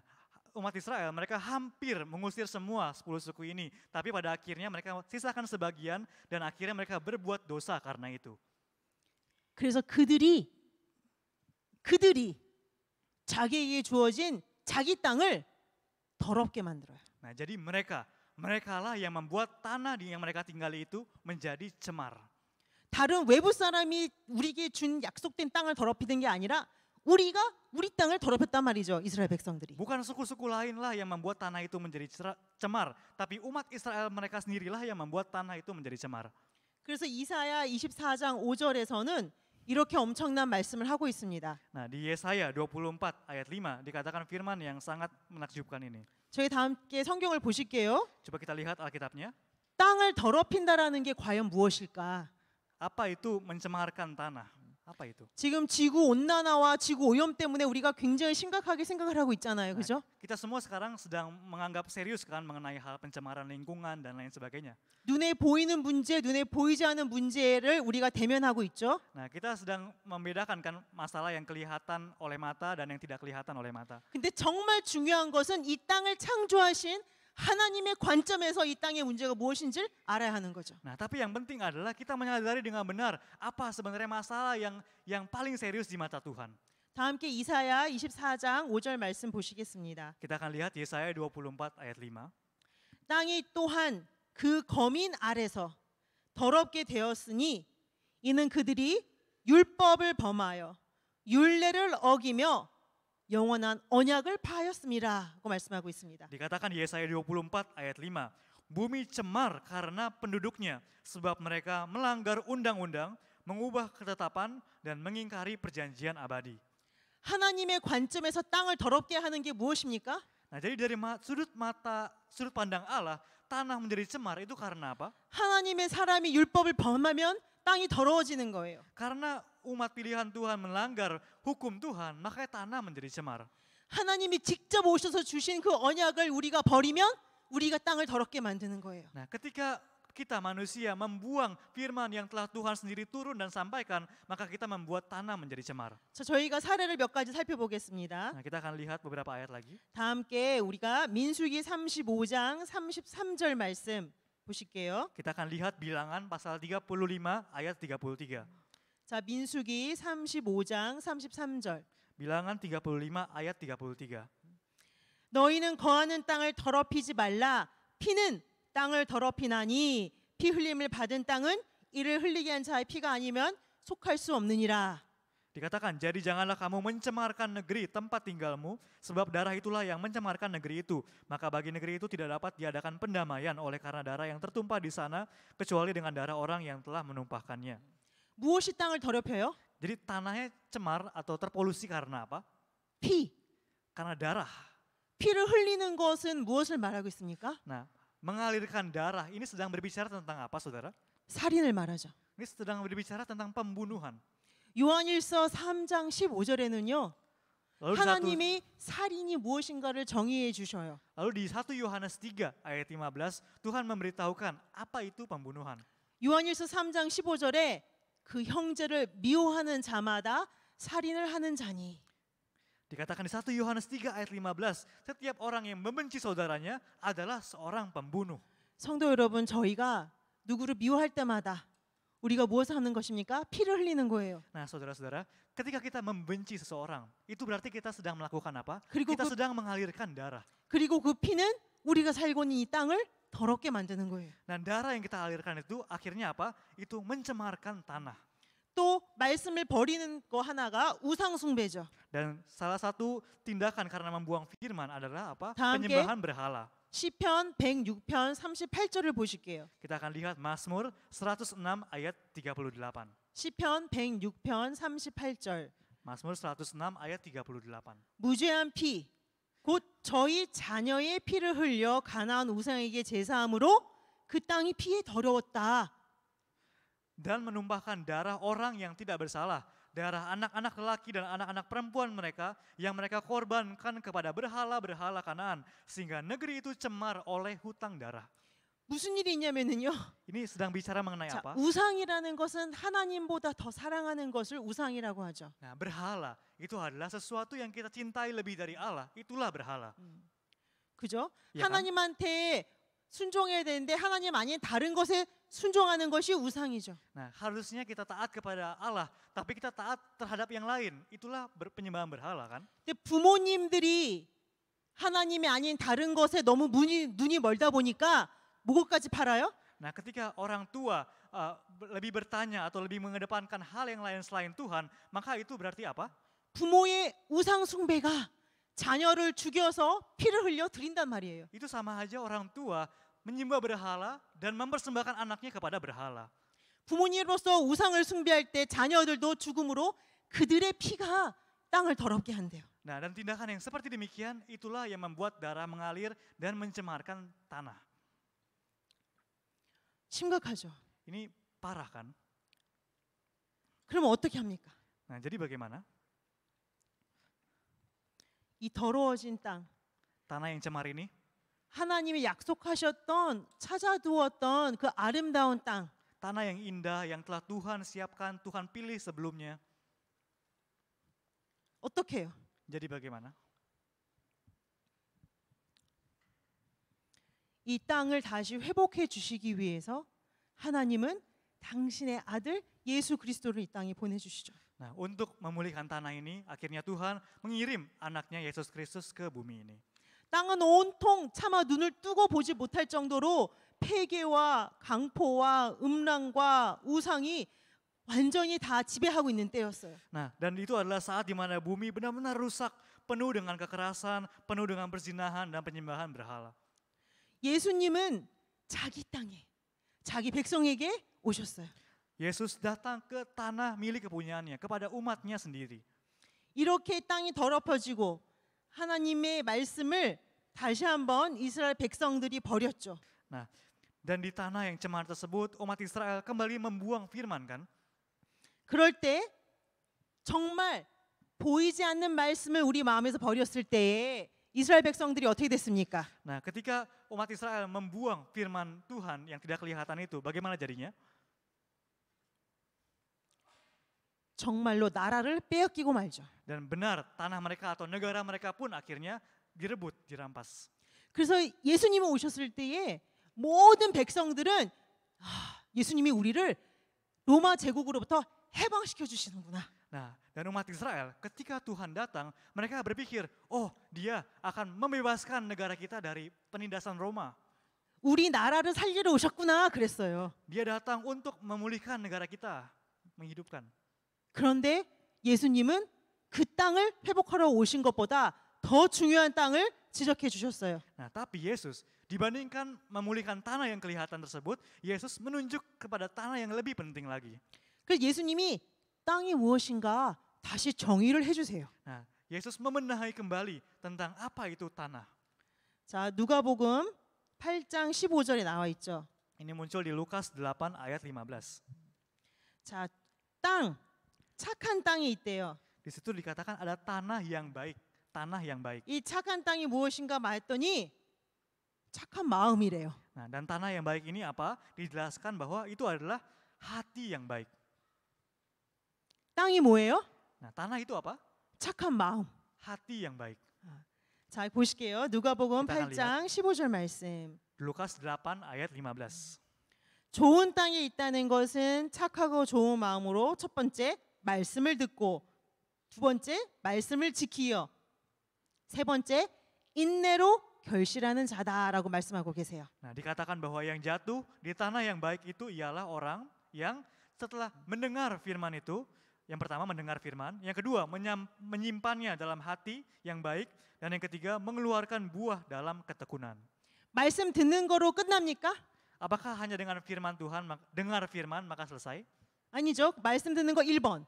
umat Israel, mereka hampir mengusir semua sepuluh suku ini. Tapi pada akhirnya mereka sisakan sebagian dan akhirnya mereka berbuat dosa karena itu. Nah, jadi mereka merekalah yang membuat tanah di yang mereka tinggali itu menjadi cemar. 다른 외부 사람이 우리에게 준 약속된 땅을 더럽히는 게 아니라 우리가 우리 땅을 더럽혔단 말이죠. 이스라엘 백성들이. Bukan suku-suku lain lah yang membuat tanah itu menjadi cemar, tapi umat Israel mereka sendirilah yang membuat tanah itu menjadi cemar. 그래서 이사야 24장 5절에서는 이렇게 엄청난 말씀을 하고 있습니다. Nah, di Yesaya 24 ayat 5 dikatakan firman yang sangat menakjubkan ini. 저희 다 함께 성경을 보실게요. Coba kita lihat Alkitabnya. 땅을 더럽힌다라는 게 과연 무엇일까? Apa itu mencemarkan tanah? 지금 지구 온난화와 지구 오염 때문에 우리가 굉장히 심각하게 생각을 하고 있잖아요. 그죠? Kita semua sekarang sedang menganggap serius kan mengenai hal pencemaran lingkungan dan lain sebagainya. 눈에 보이는 문제, 눈에 보이지 않는 문제를 우리가 대면하고 있죠. Nah, kita sedang membedakan kan masalah yang kelihatan oleh mata dan yang tidak kelihatan oleh mata. 근데 정말 중요한 것은 이 땅을 창조하신 하나님의 관점에서 이 땅의 문제가 무엇인지를 알아야 하는 거죠. Nah, tapi yang penting adalah kita menyadari dengan benar apa sebenarnya masalah yang yang paling serius di mata Tuhan. 다 함께 이사야 24장 5절 말씀 보시겠습니다. Kita akan lihat Yesaya 24 ayat 5. 땅이 또한 그 거민 아래서 더럽게 되었으니 이는 그들이 율법을 범하여 율례를 어기며 영원한 언약을 파하였음이라고 말씀하고 있습니다. Dikatakan di Yesaya 24 ayat 5, bumi cemar karena penduduknya sebab mereka melanggar undang-undang, mengubah ketetapan dan mengingkari perjanjian abadi. 하나님의 관점에서 땅을 더럽게 하는 게 무엇입니까? Nah, jadi dari sudut mata sudut pandang Allah, tanah menjadi cemar itu karena apa? 하나님의 사람이 율법을 범하면 땅이 더러워지는 거예요. Karena umat pilihan Tuhan melanggar hukum Tuhan, maka tanah menjadi cemar. 하나님이 직접 오셔서 주신 그 언약을 우리가 버리면 우리가 땅을 더럽게 만드는 거예요. Nah, ketika kita manusia membuang firman yang telah Tuhan sendiri turun dan sampaikan, maka kita membuat tanah menjadi cemar. 자, 저희가 사례를 몇 가지 살펴보겠습니다. Nah, kita akan lihat beberapa ayat lagi. 다 함께 우리가 민수기 35장 33절 말씀 보실게요. Kita akan lihat bilangan pasal 35 ayat 33. 자, 민수기 35장 33절. 빌랑한 35 ayat 33. 너희는 거하는 땅을 더럽히지 말라. 피는 땅을 더럽히나니 피 흘림을 받은 땅은 이를 흘리게 한 자의 피가 아니면 속할 수 없느니라. Dikatakan, jadi janganlah kamu mencemarkan negeri tempat tinggalmu, sebab darah itulah yang mencemarkan negeri itu. Maka bagi negeri itu tidak dapat diadakan pendamaian oleh karena darah yang tertumpah di sana, kecuali dengan darah orang yang telah menumpahkannya. Jadi tanahnya cemar atau terpolusi karena apa? 피. Karena darah. Nah, mengalirkan darah ini sedang berbicara tentang apa, saudara? Ini sedang berbicara tentang pembunuhan. 요한일서 3장 15절에는요. 하나님이 살인이 무엇인가를 정의해 주셔요. Lalu di 1 Yohanes 3 ayat 15 Tuhan memberitahukan apa itu pembunuhan. 요한일서 3장 15절에 그 형제를 미워하는 자마다 살인을 하는 자니. Dikatakan di 1 Yohanes 3 ayat 15, setiap orang yang membenci saudaranya adalah seorang pembunuh. 성도 여러분, 저희가 누구를 미워할 때마다 우리가 무엇을 하는 것입니까? 피를 흘리는 거예요. Nah, saudara-saudara, ketika kita membenci seseorang, itu berarti kita sedang melakukan apa? kita 그, sedang mengalirkan darah. 그리고 그 피는 우리가 살고 있는 이 땅을 더럽게 만드는 거예요. Nah, darah yang kita alirkan itu akhirnya apa? Itu mencemarkan tanah. 또 말씀을 버리는 거 하나가 우상 숭배죠. Dan salah satu tindakan karena membuang firman adalah apa? Penyembahan berhala. 시편 106편 38절을 보실게요. Kita akan lihat Mazmur 106 ayat 38. 시편 106편 38절. Mazmur 106 ayat 38. 무죄한 피곧 저희 자녀의 피를 흘려 가나안 우상에게 제사함으로 그 땅이 피에 더러웠다. Dan menumpahkan darah orang yang tidak bersalah darah anak-anak lelaki dan anak-anak perempuan mereka yang mereka korbankan kepada berhala-berhala Kanaan sehingga negeri itu cemar oleh hutang darah. 무슨 일이냐면은요. Ini sedang bicara mengenai 자, apa? 우상이라는 것은 하나님보다 더 사랑하는 것을 우상이라고 하죠. Nah, berhala itu adalah sesuatu yang kita cintai lebih dari Allah. Itulah berhala. 음. 그죠? ya 하나님한테 순종해야 되는데 하나님 아닌 다른 것에 순종하는 것이 우상이죠. Nah, harusnya kita taat kepada Allah, tapi kita taat terhadap yang lain. Itulah penyembahan berhala kan? 근데 부모님들이 하나님이 아닌 다른 것에 너무 눈이, 눈이 멀다 보니까 무엇까지 팔아요? Nah, ketika orang tua uh, lebih bertanya atau lebih mengedepankan hal yang lain selain Tuhan, maka itu berarti apa? 부모의 우상 숭배가 자녀를 죽여서 피를 흘려 드린단 말이에요. Itu sama aja orang tua menyembah berhala dan mempersembahkan anaknya kepada berhala. 부모님으로서 우상을 숭배할 때 자녀들도 죽음으로 그들의 피가 땅을 더럽게 한대요. Nah, dan tindakan yang seperti demikian itulah yang membuat darah mengalir dan mencemarkan tanah. 심각하죠. Ini parah kan? 그러면 어떻게 합니까? Nah, jadi bagaimana? 이 더러워진 땅. Tanah yang cemar ini 하나님이 약속하셨던 찾아두었던 그 아름다운 땅. tanah yang indah yang telah Tuhan siapkan, Tuhan pilih sebelumnya. 어떻게 해요? Jadi bagaimana? 이 땅을 다시 회복해 주시기 위해서 하나님은 당신의 아들 예수 그리스도를 이 땅에 보내 주시죠. Nah, untuk memulihkan tanah ini, akhirnya Tuhan mengirim anaknya Yesus Kristus ke bumi ini. 땅은 온통 차마 눈을 뜨고 보지 못할 정도로 폐계와 강포와 음란과 우상이 완전히 다 지배하고 있는 때였어요. Nah, dan itu adalah saat di mana bumi benar-benar rusak, penuh dengan kekerasan, penuh dengan perzinahan dan penyembahan berhala. 예수님은 자기 땅에 자기 백성에게 오셨어요. Yesus datang ke tanah milik kepunyaannya, kepada umatnya sendiri. 이렇게 땅이 더럽혀지고 하나님의 말씀을 다시 한번 이스라엘 백성들이 버렸죠. Nah, dan di tanah yang cemar tersebut umat Israel kembali membuang firman kan? 그럴 때 정말 보이지 않는 말씀을 우리 마음에서 버렸을 때에 이스라엘 백성들이 어떻게 됐습니까? Nah, ketika umat Israel membuang firman Tuhan yang tidak kelihatan itu, bagaimana jadinya? 정말로 나라를 빼앗기고 말죠. Dan benar tanah mereka atau negara mereka pun akhirnya direbut, dirampas. 그래서 예수님이 오셨을 때에 모든 백성들은 아, 예수님이 우리를 로마 제국으로부터 해방시켜 주시는구나. Nah, dan umat Israel ketika Tuhan datang, mereka berpikir, oh dia akan membebaskan negara kita dari penindasan Roma. 우리 나라를 살리러 오셨구나 그랬어요. Dia datang untuk memulihkan negara kita, menghidupkan. 그런데 예수님은 그 땅을 회복하러 오신 것보다 더 중요한 땅을 지적해 주셨어요. Nah, tapi Yesus dibandingkan memulihkan tanah yang kelihatan tersebut, Yesus menunjuk kepada tanah yang lebih penting lagi. 그래서 예수님이 땅이 무엇인가 다시 정의를 해 주세요. Nah, Yesus membenahi kembali tentang apa itu tanah. 자, 누가복음 8장 15절에 나와 있죠. Ini muncul di Lukas 8 ayat 15. 자, 땅 착한 땅이 있대요. Di situ dikatakan ada tanah yang baik, tanah yang baik. 이 착한 땅이 무엇인가 말했더니 착한 마음이래요. Nah, dan tanah yang baik ini apa? Dijelaskan bahwa itu adalah hati yang baik. 땅이 뭐예요? Nah, tanah itu apa? 착한 마음. Hati yang baik. 자, 보실게요. 누가복음 8장 15절 말씀. 루카스 8 ayat 15. 좋은 땅에 있다는 것은 착하고 좋은 마음으로 첫 번째 말씀을 듣고 두 번째 말씀을 지키어 세 번째 인내로 결실하는 자다라고 말씀하고 계세요. Nah, dikatakan bahwa yang jatuh di tanah yang baik itu ialah orang yang setelah mendengar firman itu, yang pertama mendengar firman, yang kedua menyam, menyimpannya dalam hati yang baik, dan yang ketiga mengeluarkan buah dalam ketekunan. 말씀 듣는 거로 끝납니까? Apakah hanya dengan firman Tuhan, dengar firman maka selesai? 아니죠. 말씀 듣는 거 1번.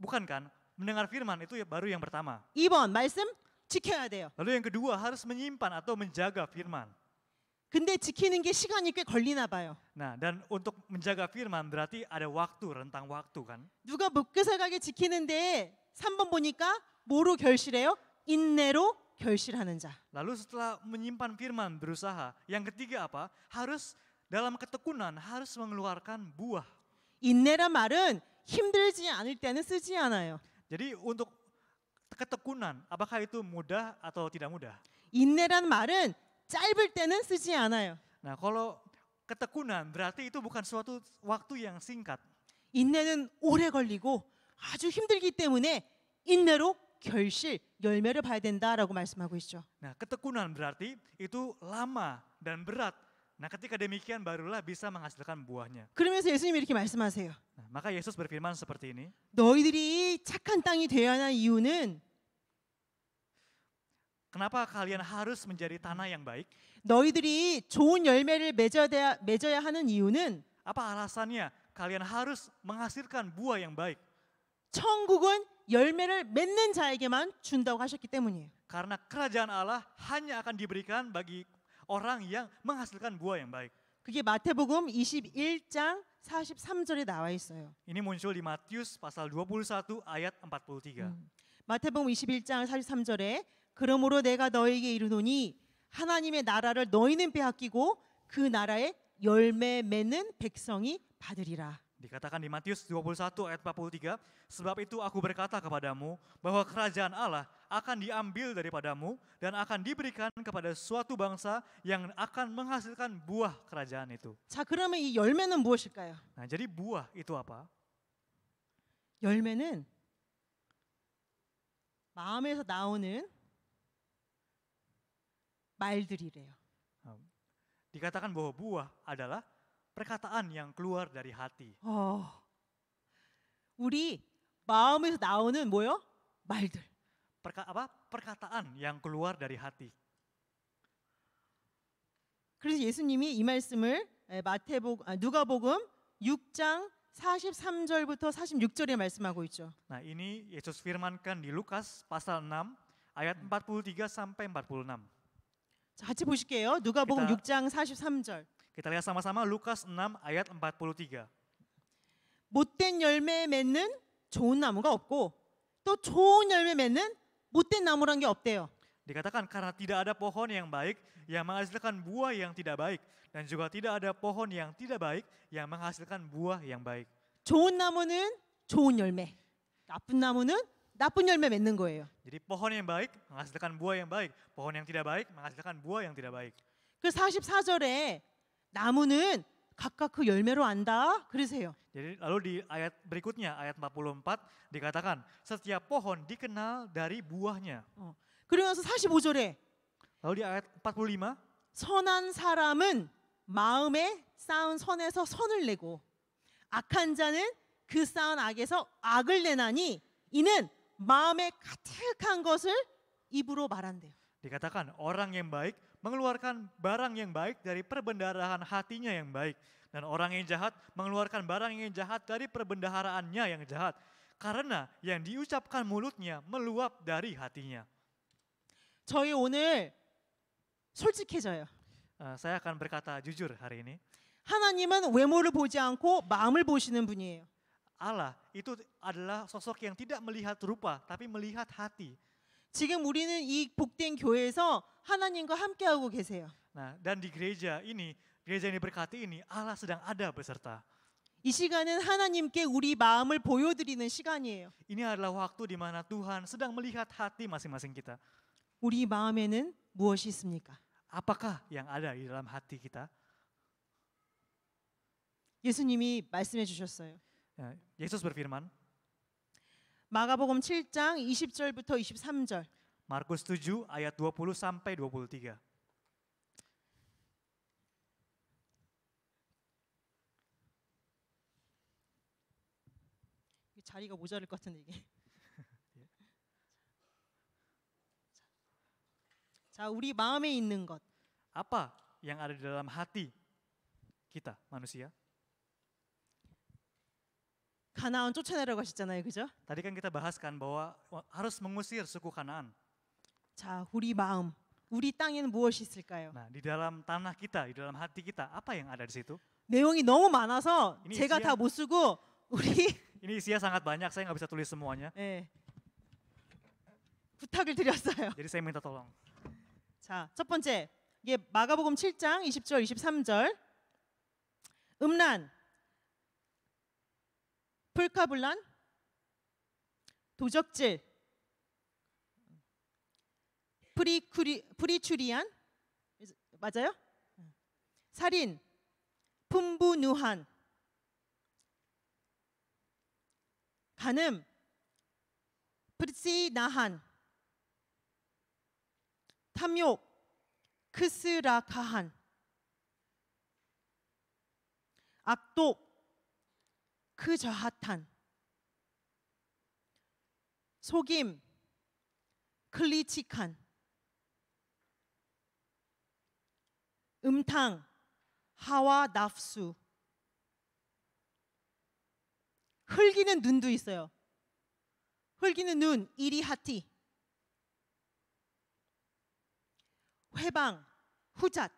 Bukan kan? Mendengar firman itu baru yang pertama. 2번 말씀 지켜야 돼요. Lalu yang kedua harus menyimpan atau menjaga firman. 근데 지키는 게 시간이 꽤 걸리나 봐요. Nah, dan untuk menjaga firman berarti ada waktu, rentang waktu kan? 누가 묵기사각에 지키는데 3번 보니까 뭐로 결실해요? 인내로 결실하는 자. Lalu setelah menyimpan firman berusaha, yang ketiga apa? Harus dalam ketekunan harus mengeluarkan buah. 인내란 말은 힘들지 않을 때는 쓰지 않아요. Jadi untuk ketekunan, apakah itu mudah atau tidak mudah? 인내란 말은 짧을 때는 쓰지 않아요. Nah, kalau ketekunan berarti itu bukan suatu waktu yang singkat. 인내는 오래 걸리고 아주 힘들기 때문에 인내로 결실, 열매를 봐야 된다라고 말씀하고 있죠. Nah, ketekunan berarti itu lama dan berat Nah, ketika demikian barulah bisa menghasilkan buahnya. 그러면서 예수님이 이렇게 말씀하세요. Nah, maka Yesus berfirman seperti ini. 너희들이 착한 땅이 되어야 하는 이유는 Kenapa kalian harus menjadi tanah yang baik? 너희들이 좋은 열매를 맺어야, 돼야, 맺어야 하는 이유는 apa alasannya kalian harus menghasilkan buah yang baik? 천국은 열매를 맺는 자에게만 준다고 하셨기 때문이에요. karena kerajaan Allah hanya akan diberikan bagi orang yang menghasilkan buah yang baik. 그게 마태복음 21장 43절에 나와 있어요. Ini muncul di Matius pasal 21 ayat 43. 음. 마태복음 21장 43절에 그러므로 내가 너에게 이르노니 하나님의 나라를 너희는 빼앗기고 그 나라에 열매 맺는 백성이 받으리라. Dikatakan di Matius 21 ayat 43, sebab itu aku berkata kepadamu bahwa kerajaan Allah akan diambil daripadamu dan akan diberikan kepada suatu bangsa yang akan menghasilkan buah kerajaan itu. 자, Nah, jadi buah itu apa? 열매는 마음에서 나오는 말들이래요. Dikatakan bahwa buah adalah perkataan yang keluar dari hati. Oh, 우리 마음에서 나오는 뭐요? 말들. perka apa perkataan yang keluar dari hati. 그래서 예수님이 이 말씀을 마태복 아, 누가복음 6장 43절부터 46절에 말씀하고 있죠. Nah, ini Yesus firmankan di Lukas pasal 6 ayat 43 sampai 46. 자, 같이 보실게요. 누가복음 6장 43절. Kita lihat sama-sama Lukas 6 ayat 43. 못된 열매 맺는 좋은 나무가 없고 또 좋은 열매 맺는 못된 나무란 게 없대요. Dikatakan karena tidak ada pohon yang baik yang menghasilkan buah yang tidak baik dan juga tidak ada pohon yang tidak baik yang menghasilkan buah yang baik. 좋은 나무는 좋은 열매, 나쁜 나무는 나쁜 열매 맺는 거예요. Jadi pohon yang baik menghasilkan buah yang baik, pohon yang tidak baik menghasilkan buah yang tidak baik. 그 44절에 나무는 각각 그 열매로 안다 그러세요. Jadi lalu di ayat berikutnya ayat 44 dikatakan setiap pohon dikenal dari buahnya. 어. 그러면서 45절에 lalu di ayat 45 선한 사람은 마음에 쌓은 선에서 선을 내고 악한 자는 그 쌓은 악에서 악을 내나니 이는 마음에 가득한 것을 입으로 말한대요. Dikatakan orang yang baik mengeluarkan barang yang baik dari perbendaharaan hatinya yang baik. Dan orang yang jahat mengeluarkan barang yang jahat dari perbendaharaannya yang jahat. Karena yang diucapkan mulutnya meluap dari hatinya. Uh, saya akan berkata jujur hari ini. 하나님은 외모를 보지 않고 마음을 보시는 분이에요. Allah itu adalah sosok yang tidak melihat rupa tapi melihat hati. 지금 우리는 이 복된 교회에서 하나님과 함께하고 계세요. Nah, dan di gereja ini, gereja ini berkati ini, Allah sedang ada beserta. 이 시간은 하나님께 우리 마음을 보여드리는 시간이에요. Ini adalah waktu di mana Tuhan sedang melihat hati masing-masing kita. 우리 마음에는 무엇이 있습니까? Apakah yang ada di dalam hati kita? 예수님이 말씀해 주셨어요. 예수스 berfirman. 마가복음 7장 20절부터 23절. Markus 7 ayat 20 sampai 23. 자리가 모자랄 것 같은데 이게. 자, 우리 마음에 있는 것. Apa yang ada di dalam hati kita manusia? 가나안 쫓아내려고 하셨잖아요, 그죠? Tadi kan kita bahaskan bahwa harus mengusir suku Kanaan. 자, 우리 마음, 우리 땅에는 무엇이 있을까요? Nah, di dalam tanah kita, di dalam hati kita, apa yang ada di situ? 내용이 너무 많아서 Ini 제가 isinya- 다못 쓰고 우리 Ini isinya sangat banyak, saya nggak bisa tulis semuanya. 예, 부탁을 드렸어요. Jadi saya minta tolong. 자, 첫 번째. 이게 마가복음 7장 20절 23절. 음란 풀카불란 도적질 프리쿠리 프리추리안 맞아요? 살인, 품부누한, 가늠, 프리시나한, 탐욕, 크스라카한, 악독, 크저하탄, 속임, 클리치칸, 음탕, 하와 납수. 흘기는 눈도 있어요. 흘기는 눈, 이리 하티. 회방, 후잣.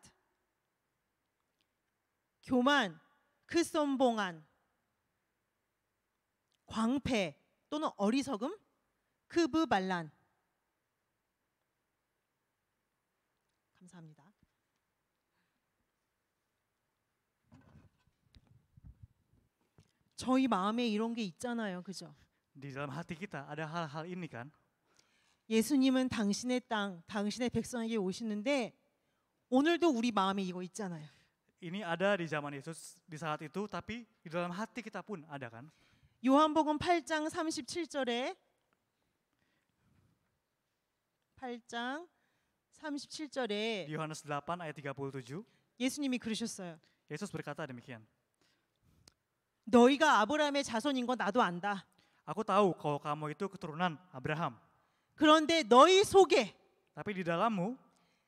교만, 크썸봉한 그 광패 또는 어리석음, 크브발란. 감사합니다. 저희 마음에 이런 게 있잖아요. 그죠? Di dalam hati kita ada hal-hal ini kan? 예수님은 당신의 땅, 당신의 백성에게 오시는데 오늘도 우리 마음에 이거 있잖아요. Ini ada di zaman Yesus di saat itu tapi di dalam hati kita pun ada kan? 요한복음 8장 37절에 8장 37절에 Yohanes 8 ayat 37 예수님이 그러셨어요. 예수스 berkata demikian. 너희가 아브라함의 자손인 건 나도 안다. Aku tahu kalau kamu itu keturunan Abraham. 그런데 너희 속에 tapi di dalammu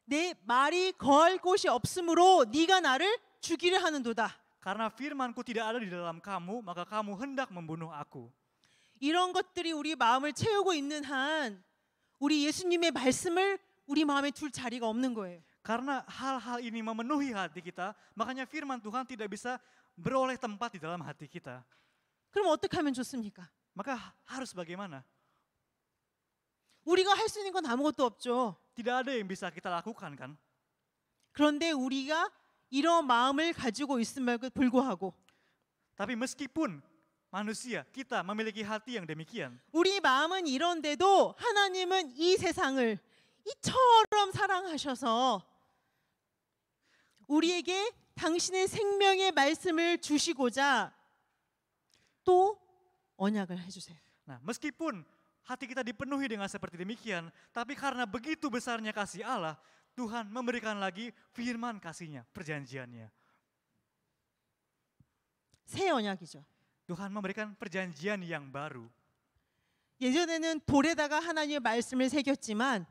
내 말이 거할 곳이 없으므로 네가 나를 죽이려 하는도다. Karena firmanku tidak ada di dalam kamu, maka kamu hendak membunuh aku. 이런 것들이 우리 마음을 채우고 있는 한 우리 예수님의 말씀을 우리 마음에 둘 자리가 없는 거예요. Karena hal-hal ini memenuhi hati kita, makanya firman Tuhan tidak bisa beroleh tempat di dalam hati kita. 그럼 어떻게 하면 좋습니까? Maka harus bagaimana? 우리가 할수 있는 건 아무것도 없죠. Tidak ada yang bisa kita lakukan kan? 그런데 우리가 이런 마음을 가지고 있음에도 불구하고 Tapi meskipun manusia kita memiliki hati yang demikian. 우리 마음은 이런데도 하나님은 이 세상을 이처럼 사랑하셔서 우리에게 당신의 생명의 말씀을 주시고자 또 언약을 해주세요. Nah, meskipun hati kita dipenuhi dengan seperti demikian, tapi karena begitu besarnya kasih Allah, Tuhan memberikan lagi firman kasihnya, perjanjiannya. 새 언약이죠. Tuhan memberikan perjanjian yang baru. 예전에는 돌에다가 하나님의 말씀을 새겼지만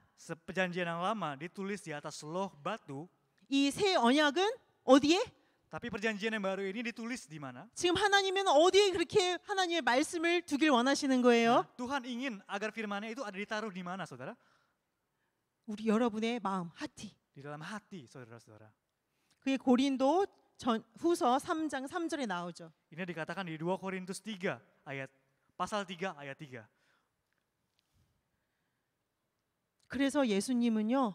perjanjian yang lama ditulis di atas loh batu. 이새 언약은 어디에? tapi perjanjian yang baru ini ditulis di mana? 지금 하나님은 어디에 그렇게 하나님의 말씀을 두길 원하시는 거예요? Nah, Tuhan ingin agar firman-Nya itu ada ditaruh di mana, saudara? 우리 여러분의 마음, hati. Di dalam hati, saudara-saudara. 그게 고린도 전, 후서 3장 3절에 나오죠. Ini dikatakan di 2 Korintus 3 ayat pasal 3 ayat 3. 그래서 예수님은요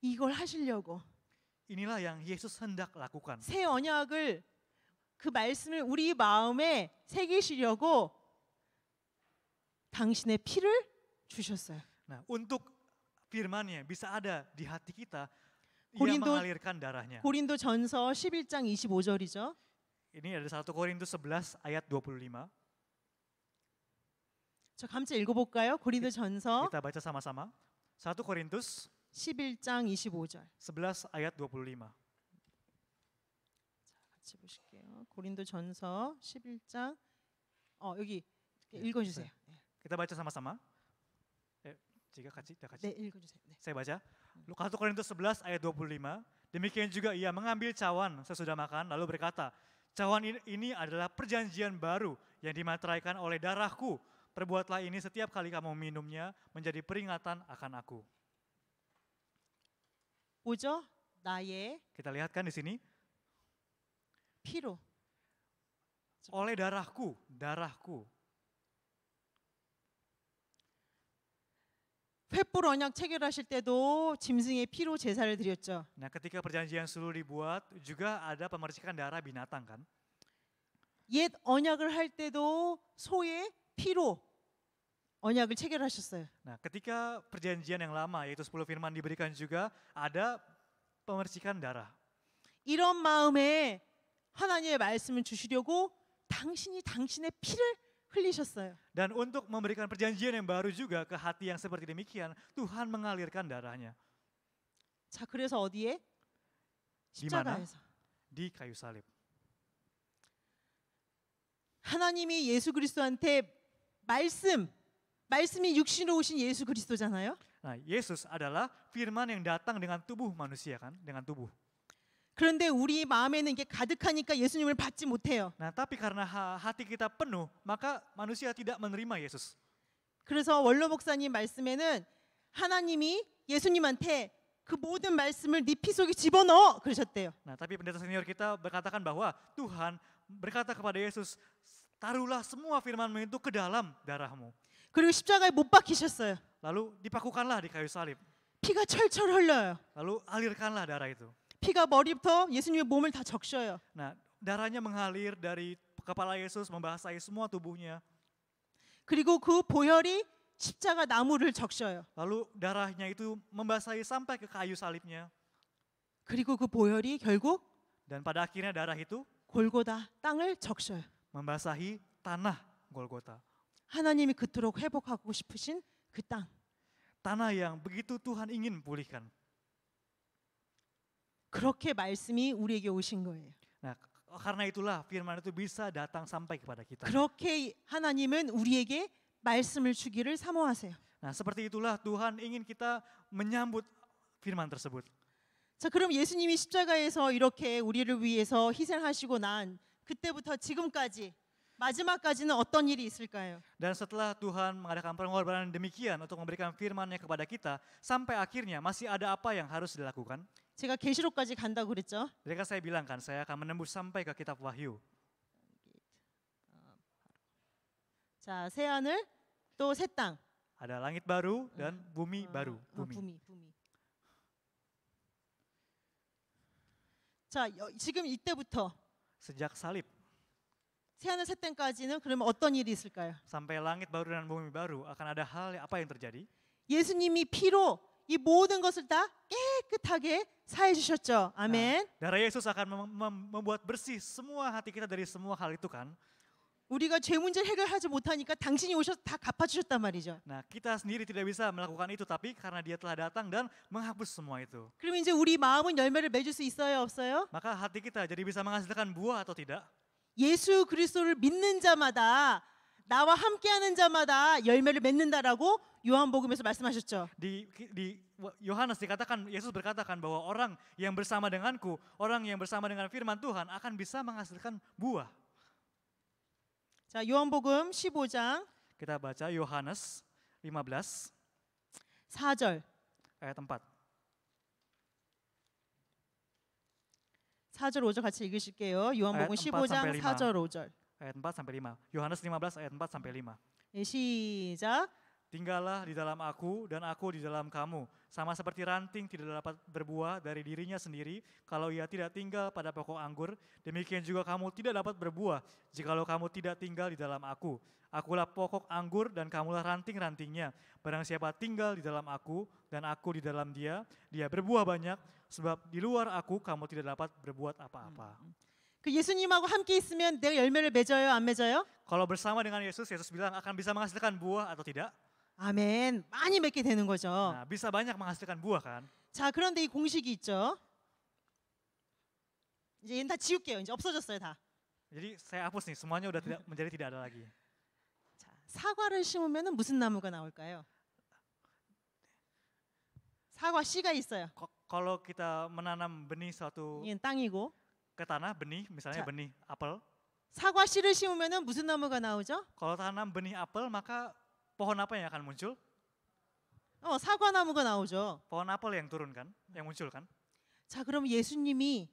이걸 하시려고 Inilah yang Yesus hendak lakukan. 새 언약을 그 말씀을 우리 마음에 새기시려고 당신의 피를 주셨어요. Nah, untuk firman-Nya bisa ada di hati kita, 고린도, ia mengalirkan darahnya. 고린도 전서 11장 25절이죠. Ini ada 1 Korintus 11 ayat 25. 저 감자 읽어볼까요? 고린도 전서. Kita baca sama-sama. 1 Korintus 11장 25절. 11 ayat 25. 같이 보실게요. 고린도전서 11장 어 여기 읽어 주세요. Kita baca sama-sama. Eh, 제가 같이 kita 같이. 네, 읽어 주세요. 네. Saya 맞아. Lukas 고린도 11 ayat 25. Demikian juga ia mengambil cawan sesudah makan lalu berkata, "Cawan ini adalah perjanjian baru yang dimateraikan oleh darahku. Perbuatlah ini setiap kali kamu minumnya menjadi peringatan akan aku." 뭐죠? 나의 Kita lihat kan di sini 피로. Oleh darahku, darahku. 횃불 언약 체결하실 때도 짐승의 피로 제사를 드렸죠. Nah, ketika perjanjian sulu dibuat juga ada pemercikan darah binatang kan? 옛 언약을 할 때도 소의 피로 언약을 체결하셨어요. Nah, ketika perjanjian yang lama yaitu 10 firman diberikan juga ada pemercikan darah. 이런 마음에 하나님의 말씀을 주시려고 당신이 당신의 피를 흘리셨어요. Dan untuk memberikan perjanjian yang baru juga ke hati yang seperti demikian, Tuhan mengalirkan darahnya. 자, 그래서 어디에? 십자가에서. Di kayu salib. 하나님이 예수 그리스도한테 말씀 말씀이 육신으로 오신 예수 그리스도잖아요. Nah, Yesus adalah firman yang datang dengan tubuh manusia kan, dengan tubuh. 그런데 우리 마음에는 이게 가득하니까 예수님을 받지 못해요. Nah, tapi karena hati kita penuh, maka manusia tidak menerima Yesus. 그래서 원로 목사님 말씀에는 하나님이 예수님한테 그 모든 말씀을 네피 속에 집어넣어 그러셨대요. Nah, tapi pendeta senior kita berkatakan bahwa Tuhan berkata kepada Yesus, taruhlah semua firmanmu itu ke dalam darahmu. 그리고 십자가에 못 박히셨어요. Lalu dipakukanlah di kayu salib. 피가 철철 흘러요. Lalu alirkanlah darah itu. 피가 머리부터 예수님의 몸을 다 적셔요. Nah, darahnya mengalir dari kepala Yesus membasahi semua tubuhnya. 그리고 그 보혈이 십자가 나무를 적셔요. Lalu darahnya itu membasahi sampai ke kayu salibnya. 그리고 그 보혈이 결국 dan pada akhirnya darah itu 골고다 땅을 적셔요. membasahi tanah Golgota. 하나님이 그토록 회복하고 싶으신 그 땅. tanah yang begitu Tuhan ingin pulihkan. 그렇게 말씀이 우리에게 오신 거예요. Nah, karena itulah firman itu bisa datang sampai kepada kita. 그렇게 하나님은 우리에게 말씀을 주기를 사모하세요. Nah, seperti itulah Tuhan ingin kita menyambut firman tersebut. 자, 그럼 예수님이 십자가에서 이렇게 우리를 위해서 희생하시고 난 그때부터 지금까지 마지막까지는 어떤 일이 있을까요? Dan setelah Tuhan mengadakan pengorbanan demikian untuk memberikan firman-Nya kepada kita, sampai akhirnya masih ada apa yang harus dilakukan? 제가 계시록까지 간다고 그랬죠. Mereka saya bilang kan, saya akan menembus sampai ke kitab Wahyu. 자, 새 하늘 땅. Ada langit baru dan bumi baru. Bumi. bumi, bumi. 자, 지금 이때부터 sejak salib 새하늘 새 땅까지는 그러면 어떤 일이 있을까요? Sampai langit baru dan bumi baru akan ada hal apa yang terjadi? 예수님이 피로 이 모든 것을 다 깨끗하게 사해 주셨죠. 아멘. Nah, darah Yesus akan mem mem membuat bersih semua hati kita dari semua hal itu kan? 우리가 죄 문제 해결하지 못하니까 당신이 오셔서 다 갚아 주셨단 말이죠. Nah, kita sendiri tidak bisa melakukan itu tapi karena dia telah datang dan menghapus semua itu. 그럼 이제 우리 마음은 열매를 맺을 수 있어요, 없어요? Maka hati kita jadi bisa menghasilkan buah atau tidak? 예수 그리스도를 믿는 자마다 나와 함께하는 자마다 열매를 맺는다라고 요한복음에서 말씀하셨죠. Di, di Yohanes dikatakan Yesus berkatakan bahwa orang yang bersama denganku, orang yang bersama dengan firman Tuhan akan bisa menghasilkan buah. 자, 요한복음 15장 Kita baca Yohanes 15 4절. ayat 4. 4절 5절 같이 읽으실게요. 요한복음 15장 4절 5절. Ayat 4 sampai 5. Yohanes 15 ayat 4 sampai 5. 예, 시작. Tinggallah di dalam aku dan aku di dalam kamu. Sama seperti ranting tidak dapat berbuah dari dirinya sendiri kalau ia tidak tinggal pada pokok anggur, demikian juga kamu tidak dapat berbuah jikalau kamu tidak tinggal di dalam aku. Akulah pokok anggur dan kamulah ranting-rantingnya. Barang siapa tinggal di dalam aku dan aku di dalam dia, dia berbuah banyak sebab di luar aku kamu tidak dapat berbuat apa-apa. Mm-hmm. 그 Kalau bersama dengan Yesus, Yesus bilang akan bisa menghasilkan buah atau tidak? 아멘. 많이 맺게 되는 거죠. Nah, bisa banyak menghasilkan buah kan? 자, 그런데 이 공식이 있죠. 이제 얘는 다 지울게요. 이제 없어졌어요, 다. Jadi saya hapus nih, semuanya udah tidak menjadi tidak ada lagi. 자, 사과를 심으면 무슨 나무가 나올까요? 사과 씨가 있어요. Ko- Kalau kita menanam benih suatu 얘는 땅이고 ke tanah benih, misalnya 자. benih apel. 사과 씨를 심으면 무슨 나무가 나오죠? Kalau tanam benih apel maka pohon apa yang akan muncul? 어, 사과나무가 나오죠. pohon apel yang turun kan, yang muncul kan? 자, 그럼 예수님이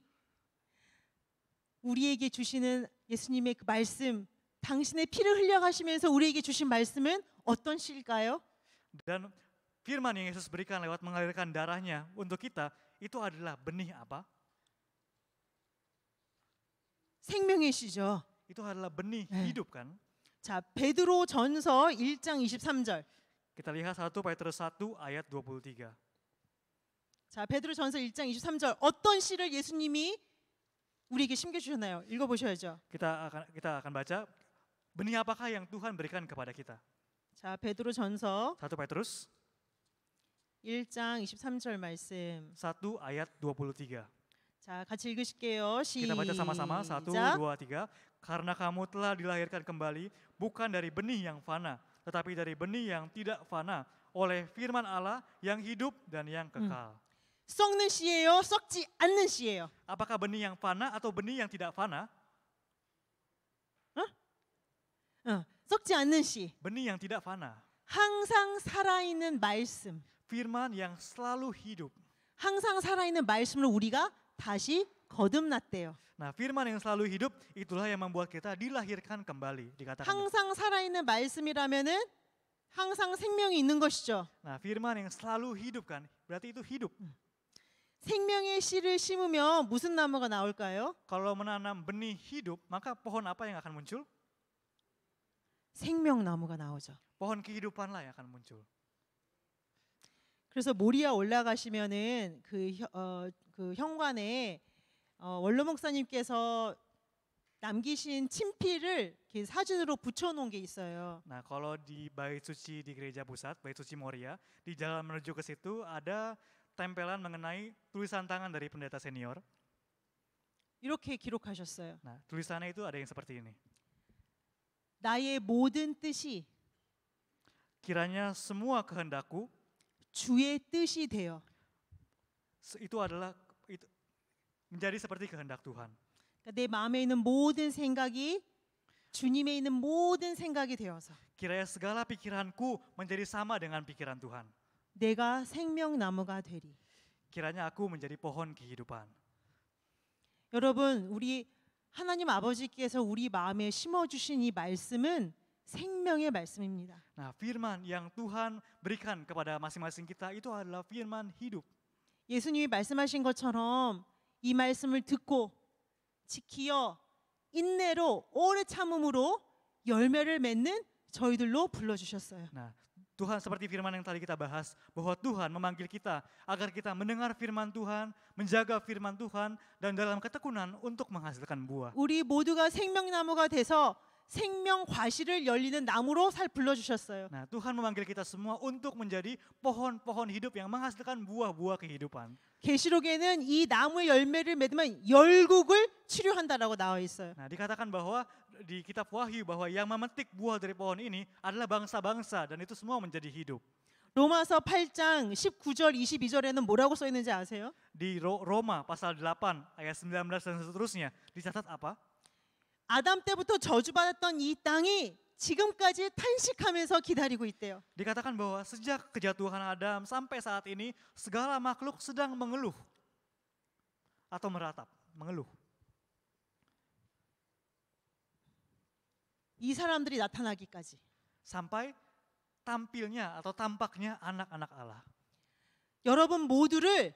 우리에게 주시는 예수님의 그 말씀, 당신의 피를 흘려가시면서 우리에게 주신 말씀은 어떤 실까요? Dan firman yang Yesus berikan lewat mengalirkan darahnya untuk kita itu adalah benih apa? 생명의 씨죠. Itu adalah benih 네. hidup kan? 자, 베드로 전서 1장 23절. Kita lihat 1 Petrus 1 ayat 23. 자, 베드로 전서 1장 23절. 어떤 씨를 예수님이 우리에게 심겨 주셨나요? 읽어 보셔야죠. Kita akan kita akan baca benih apakah yang Tuhan berikan kepada kita. 자, 베드로 전서 1 Petrus 1장 23절 말씀. 1 ayat 23. 자, 같이 읽으실게요. 시작. Kita baca sama-sama 1 2 3. Karena kamu telah dilahirkan kembali bukan dari benih yang fana, tetapi dari benih yang tidak fana oleh firman Allah yang hidup dan yang hmm. kekal. Hmm. Apakah benih yang fana atau benih yang tidak fana? Huh? Benih yang tidak fana. Firman yang selalu hidup. 항상 살아있는 말씀을 우리가 다시 거듭났대요. Nah, firman yang selalu hidup itulah yang membuat kita dilahirkan kembali dikatakan. 항상 살아있는 말씀이라면은 항상 생명이 있는 것이죠. Nah, firman yang selalu hidup kan berarti itu hidup. 생명의 씨를 심으면 무슨 나무가 나올까요? Kalau menanam benih hidup, maka pohon apa yang akan muncul? 생명나무가 나오죠. pohon kehidupan lah yang akan muncul. 그래서 모리아 올라가시면은 그, 혀, 어, 그 현관에 어, 원로 목사님께서 남기신 침필을 이렇게 사진으로 붙여놓은 게 있어요. Nah, kalau di Bait Suci di gereja pusat, Bait Suci Moria, di jalan menuju ke situ ada tempelan mengenai tulisan tangan dari pendeta senior. 이렇게 기록하셨어요. Nah, tulisannya itu ada yang seperti ini. 나의 모든 뜻이 kiranya semua kehendakku 주의 뜻이 되어. Itu adalah menjadi seperti kehendak Tuhan. 그러니까 내 마음에 있는 모든 생각이 주님에 있는 모든 생각이 되어서 kiranya segala pikiranku menjadi sama dengan pikiran Tuhan. 내가 생명나무가 되리. kiranya aku menjadi pohon kehidupan. 여러분, 우리 하나님 아버지께서 우리 마음에 심어 주신 이 말씀은 생명의 말씀입니다. Nah, firman yang Tuhan berikan kepada masing-masing kita itu adalah firman hidup. 예수님이 말씀하신 것처럼 이 말씀을 듣고 지키어 인내로 오래 참음으로 열매를 맺는 저희들로 불러주셨어요. Nah, Tuhan seperti firman yang tadi kita bahas bahwa Tuhan memanggil kita agar kita mendengar firman Tuhan, menjaga firman Tuhan dan dalam ketekunan untuk menghasilkan buah. 우리 모두가 생명나무가 돼서 생명 과실을 열리는 나무로 살 불러주셨어요. Nah, Tuhan memanggil kita semua untuk menjadi pohon-pohon hidup yang menghasilkan buah-buah kehidupan. 계시록에는 이 나무의 열매를 맺으면 열국을 치료한다라고 나와 있어요. Nah, dikatakan bahwa di kitab Wahyu bahwa yang memetik buah dari pohon ini adalah bangsa-bangsa dan itu semua menjadi hidup. 로마서 8장 19절 22절에는 뭐라고 써 있는지 아세요? Di Roma pasal 8 ayat 19 dan seterusnya dicatat apa? 아담 때부터 저주받았던 이 땅이 지금까지 탄식하면서 기다리고 있대요. Dikatakan bahwa sejak kejatuhan Adam sampai saat ini segala makhluk sedang mengeluh atau meratap, mengeluh. 이 사람들이 나타나기까지. sampai tampilnya atau tampaknya anak-anak Allah. 여러분 모두를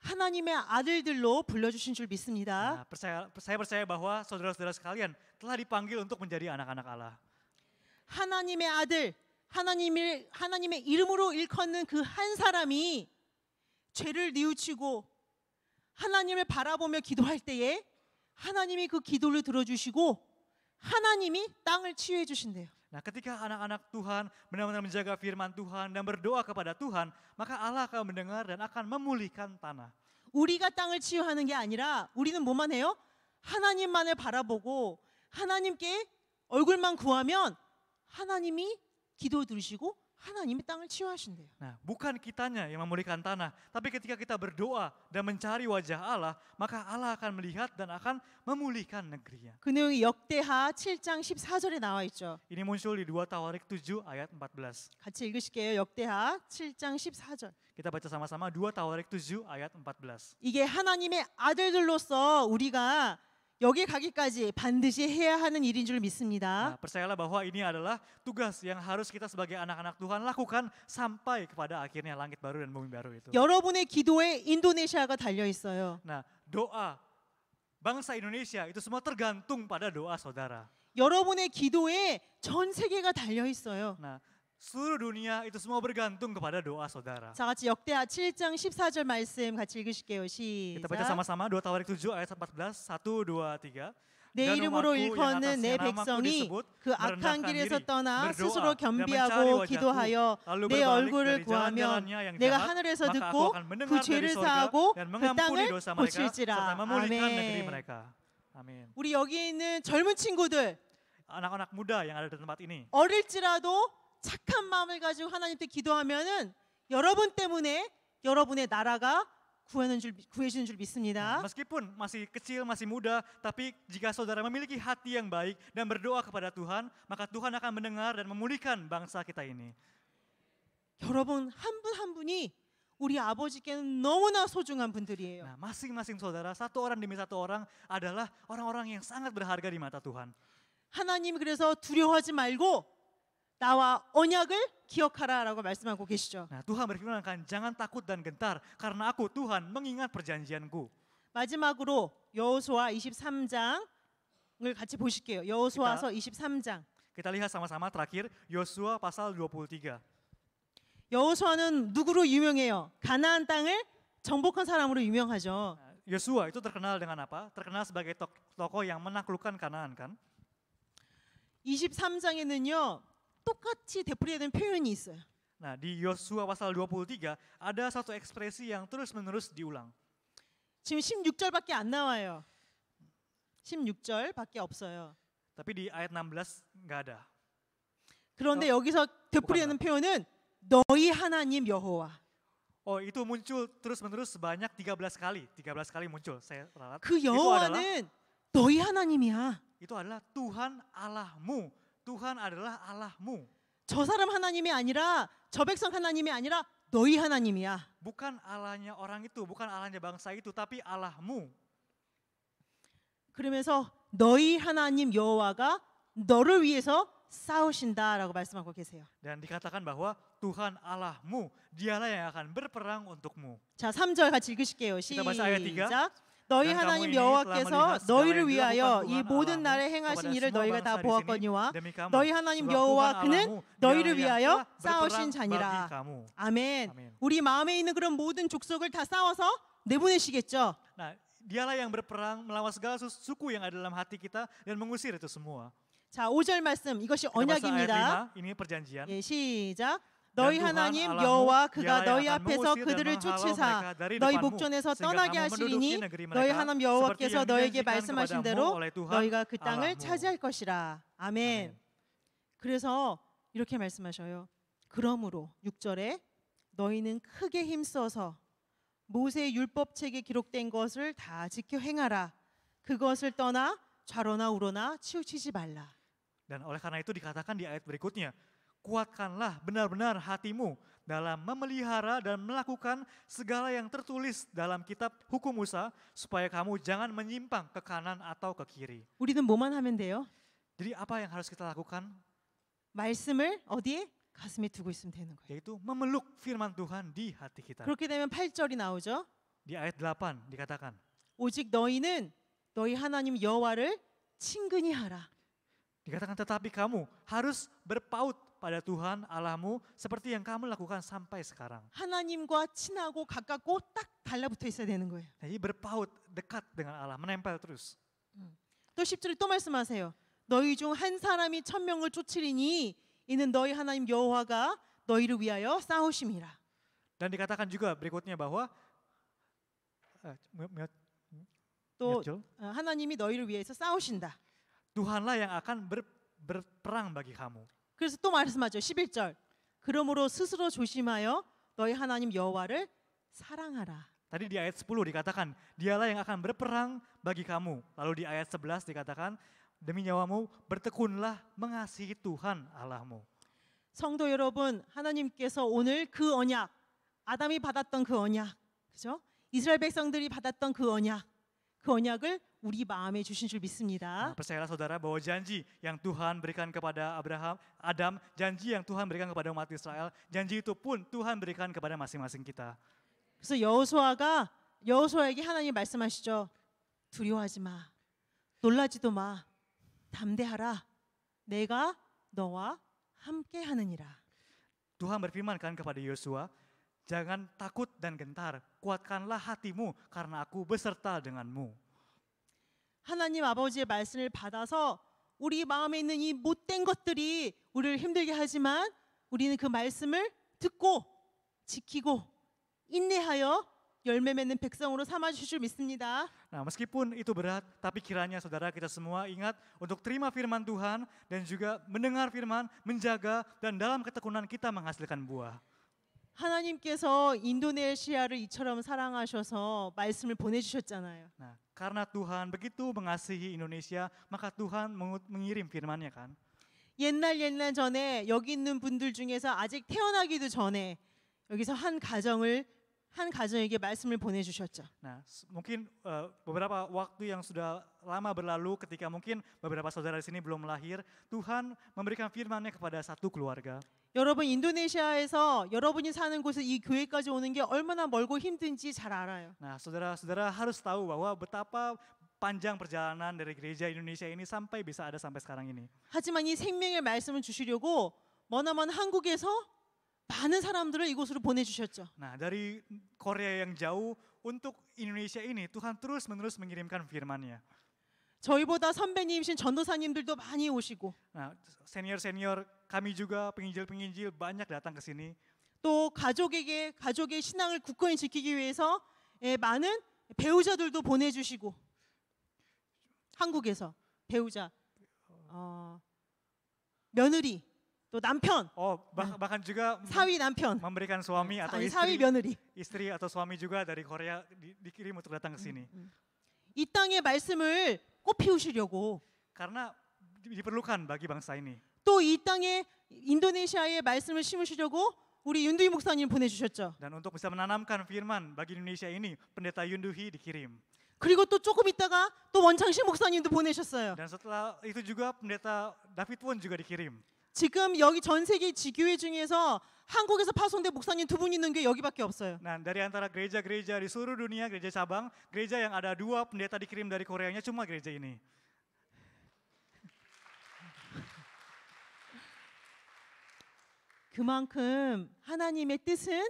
하나님의 아들들로 불러주신 줄 믿습니다. saya percaya bahwa saudara-saudara sekalian telah dipanggil untuk menjadi anak-anak Allah. 하나님의 아들, 하나님을 하나님의 이름으로 일컫는 그 한 사람이 죄를 뉘우치고 하나님을 바라보며 기도할 때에 하나님이 그 기도를 들어주시고 하나님이 땅을 치유해 주신대요. Nah ketika anak-anak Tuhan benar-benar menjaga firman Tuhan dan berdoa kepada Tuhan, maka Allah akan mendengar dan akan memulihkan tanah. 우리가 땅을 치유하는 게 아니라 우리는 뭐만 해요? 하나님만을 바라보고 하나님께 얼굴만 구하면 하나님이 기도 들으시고 하나님이 땅을 치유하신대요. Nah, bukan kitanya yang memulihkan tanah, tapi ketika kita berdoa dan mencari wajah Allah, maka Allah akan melihat dan akan memulihkan negerinya. 그 내용이 역대하 7장 14절에 나와 있죠. Ini muncul di 2 Tawarik 7 ayat 14. 같이 읽으실게요. 역대하 7장 14절. Kita baca sama-sama 2 Tawarik 7 ayat 14. 이게 하나님의 아들들로서 우리가 여기 가기까지 반드시 해야 하는 일인 줄 믿습니다. Nah, percayalah bahwa ini adalah tugas yang harus kita sebagai anak-anak Tuhan lakukan sampai kepada akhirnya langit baru dan bumi baru itu. 여러분의 기도에 인도네시아가 달려 있어요. Nah, doa bangsa Indonesia itu semua tergantung pada doa saudara. 여러분의 기도에 전 세계가 달려 있어요. Nah, seluruh dunia itu semua bergantung kepada doa saudara. 자 같이 역대하 7장 14절 말씀 같이 읽으실게요. 시작. Kita baca sama-sama 2 Tawarik 7 ayat 14 1 2 3. 내 이름으로 일컫는 내 백성이 그 악한 길에서 떠나 스스로 겸비하고 기도하여 내 얼굴을 구하면 내가 하늘에서 듣고 그 죄를 사하고 그 땅을 고칠지라. 아멘. 우리 여기 있는 젊은 친구들 anak-anak muda yang ada di tempat ini. 어릴지라도 착한 마음을 가지고 하나님께 기도하면은 여러분 때문에 여러분의 나라가 구하는 줄 구해주는 줄 믿습니다. Nah, meskipun masih kecil, masih muda, tapi jika saudara memiliki hati yang baik dan berdoa kepada Tuhan, maka Tuhan akan mendengar dan memulihkan bangsa kita ini. 여러분 한 분 한 분이 우리 아버지께는 너무나 소중한 분들이에요. Nah, masing-masing saudara, satu orang demi satu orang adalah orang-orang yang sangat berharga di mata Tuhan. 하나님 그래서 두려워하지 말고 나와 언약을 기억하라라고 말씀하고 계시죠. Nah, Tuhan berfirman jangan takut dan gentar karena aku Tuhan mengingat perjanjianku. 마지막으로 여호수아 23장을 같이 보실게요. 여호수아서 23장. Kita lihat sama-sama terakhir Yosua pasal 23. 여호수아는 누구로 유명해요? 가나안 땅을 정복한 사람으로 유명하죠. Yosua itu terkenal dengan apa? Terkenal sebagai tokoh yang menaklukkan Kanaan kan? 23장에는요. 똑같이 되풀이되는 표현이 있어요. Nah, di Yosua pasal 23 ada satu ekspresi yang terus-menerus diulang. 지금 16절밖에 안 나와요. 16절밖에 없어요. Tapi di ayat 16 nggak ada. 그런데 no, 여기서 되풀이되는 표현은 너희 하나님 여호와. Oh, itu muncul terus-menerus sebanyak 13 kali. 13 kali muncul. Saya ralat. 그 여호와는 너희 하나님이야. Itu adalah Tuhan Allahmu. Tuhan adalah Allahmu. 저 사람 하나님이 아니라 저 백성 하나님이 아니라 너희 하나님이야. Bukan Allahnya orang itu, bukan Allahnya bangsa itu, tapi Allahmu. 그러면서 너희 하나님 여호와가 너를 위해서 싸우신다라고 말씀하고 계세요. Dan dikatakan bahwa Tuhan Allahmu, dialah yang akan berperang untukmu. 자, 3절 같이 읽으실게요. 시작. 너희 하나님 여호와께서 너희를 위하여 이 모든 날에 행하신 일을 너희가 다 보았거니와 너희 하나님 여호와 그는 너희를 위하여 싸우신 자니라. 아멘. 우리 마음에 있는 그런 모든 족속을 다 싸워서 내보내시겠죠. Dialah yang berperang melawan segala suku yang ada dalam hati kita dan mengusir itu semua. 자, 5절 말씀 이것이 그러니까 언약입니다. 예, 시작. 너희 하나님 여호와 그가 너희 앞에서 그들을 쫓으사 너희 목전에서 떠나게 하시리니 너희 하나님 여호와께서 너에게 말씀하신 대로 뭐 너희가 그 땅을 아, 뭐. 차지할 것이라. 아멘. 그래서 이렇게 말씀하셔요. 그러므로 6절에 너희는 크게 힘써서 모세 율법책에 기록된 것을 다 지켜 행하라. 그것을 떠나 좌로나 우로나 치우치지 말라. Dan oleh karena itu dikatakan di ayat berikutnya, kuatkanlah benar-benar hatimu dalam memelihara dan melakukan segala yang tertulis dalam kitab hukum Musa supaya kamu jangan menyimpang ke kanan atau ke kiri. 우리는 뭐만 하면 돼요? Jadi apa yang harus kita lakukan? 말씀을 어디에? 가슴에 두고 있으면 되는 거예요. yaitu memeluk firman Tuhan di hati kita. 그렇게 되면 8절이 나오죠. Di ayat 8 dikatakan 오직 너희는 너희 하나님 여호와를 친근히 하라. Dikatakan tetapi kamu harus berpaut pada Tuhan Allahmu seperti yang kamu lakukan sampai sekarang. 하나님과 친하고 가깝고 딱 달라붙어 있어야 되는 거예요. 이 berpaut dekat dengan Allah, menempel terus. 또 10절 또 말씀하세요. 너희 중한 사람이 천 명을 쫓으리니 이는 너희 하나님 여호와가 너희를 위하여 싸우심이라. Dan dikatakan juga berikutnya bahwa 또 하나님이 너희를 위해서 싸우신다. Tuhanlah yang akan ber, berperang bagi kamu. 그래서 또 말씀하죠. 11절. 그러므로 스스로 조심하여 너희 하나님 여호와를 사랑하라. Tadi di ayat 10 dikatakan, dialah yang akan berperang bagi kamu. Lalu di ayat 11 dikatakan, demi nyawamu bertekunlah mengasihi Tuhan Allahmu. 성도 여러분, 하나님께서 오늘 그 언약, 아담이 받았던 그 언약, 그죠? 이스라엘 백성들이 받았던 그 언약, 그 언약을 우리 마음에 주신 줄 믿습니다. Nah, percayalah saudara bahwa janji yang Tuhan berikan kepada Abraham, Adam, janji yang Tuhan berikan kepada umat Israel, janji itu pun Tuhan berikan kepada masing-masing kita. 그래서 여호수아가 여호수아에게 하나님 말씀하시죠. 두려워하지 마. 놀라지도 마. 담대하라. 내가 너와 함께 하느니라. Tuhan berfirman kan kepada Yosua, jangan takut dan gentar, kuatkanlah hatimu karena aku beserta denganmu. 하나님 아버지의 말씀을 받아서 우리 마음에 있는 이 못된 것들이 우리를 힘들게 하지만 우리는 그 말씀을 듣고 지키고 인내하여 열매 맺는 백성으로 삼아 주실 줄 믿습니다. Nah, meskipun itu berat, tapi kiranya saudara kita semua ingat untuk terima firman Tuhan dan juga mendengar firman, menjaga dan dalam ketekunan kita menghasilkan buah. 하나님께서 인도네시아를 이처럼 사랑하셔서 말씀을 보내주셨잖아요. Nah, karena Tuhan begitu mengasihi Indonesia, maka Tuhan mengirim firman-Nya kan. 옛날 옛날 전에 여기 있는 분들 중에서 아직 태어나기도 전에 여기서 한 가정을 한 가정에게 말씀을 보내주셨죠. Nah, mungkin uh, beberapa waktu yang sudah lama berlalu ketika mungkin beberapa saudara di sini belum lahir, Tuhan memberikan firman-Nya kepada satu keluarga. 여러분 인도네시아에서 여러분이 사는 곳에 이 교회까지 오는 게 얼마나 멀고 힘든지 잘 알아요. Nah, saudara-saudara harus tahu bahwa betapa panjang perjalanan dari gereja Indonesia ini sampai bisa ada sampai sekarang ini. 하지만 이 생명의 말씀을 주시려고 머나먼 한국에서 많은 사람들을 이곳으로 보내 주셨죠. Nah, dari Korea yang jauh untuk Indonesia ini Tuhan terus-menerus mengirimkan firman-Nya. 저희보다 선배님이신 전도사님들도 많이 오시고. Nah, senior-senior kami juga penginjil-penginjil banyak datang ke sini. 또 가족에게 가족의 신앙을 굳건히 지키기 위해서 많은 배우자들도 보내주시고 한국에서 배우자 어, 며느리 또 남편 oh, bahkan juga 사위 남편 memberikan suami atau 아니, istri, 사위 며느리 istri atau suami juga dari Korea di, dikirim untuk datang ke sini 이 땅의 말씀을 꽃 피우시려고 karena diperlukan bagi bangsa ini. 또 이 땅에 인도네시아에 말씀을 심으시려고 우리 윤두희 목사님 보내주셨죠. Dan untuk bisa menanamkan firman bagi Indonesia ini, pendeta Yunduhi dikirim. 그리고 또 조금 있다가 또 원창신 목사님도 보내셨어요. Dan setelah itu juga pendeta David Won juga dikirim. 지금 여기 전 세계 지교회 중에서 한국에서 파송된 목사님 두 분 있는 게 여기밖에 없어요. Nah, dari antara gereja-gereja di seluruh dunia, gereja cabang, gereja yang ada dua pendeta dikirim dari Koreanya cuma gereja ini. 그만큼 하나님의 뜻은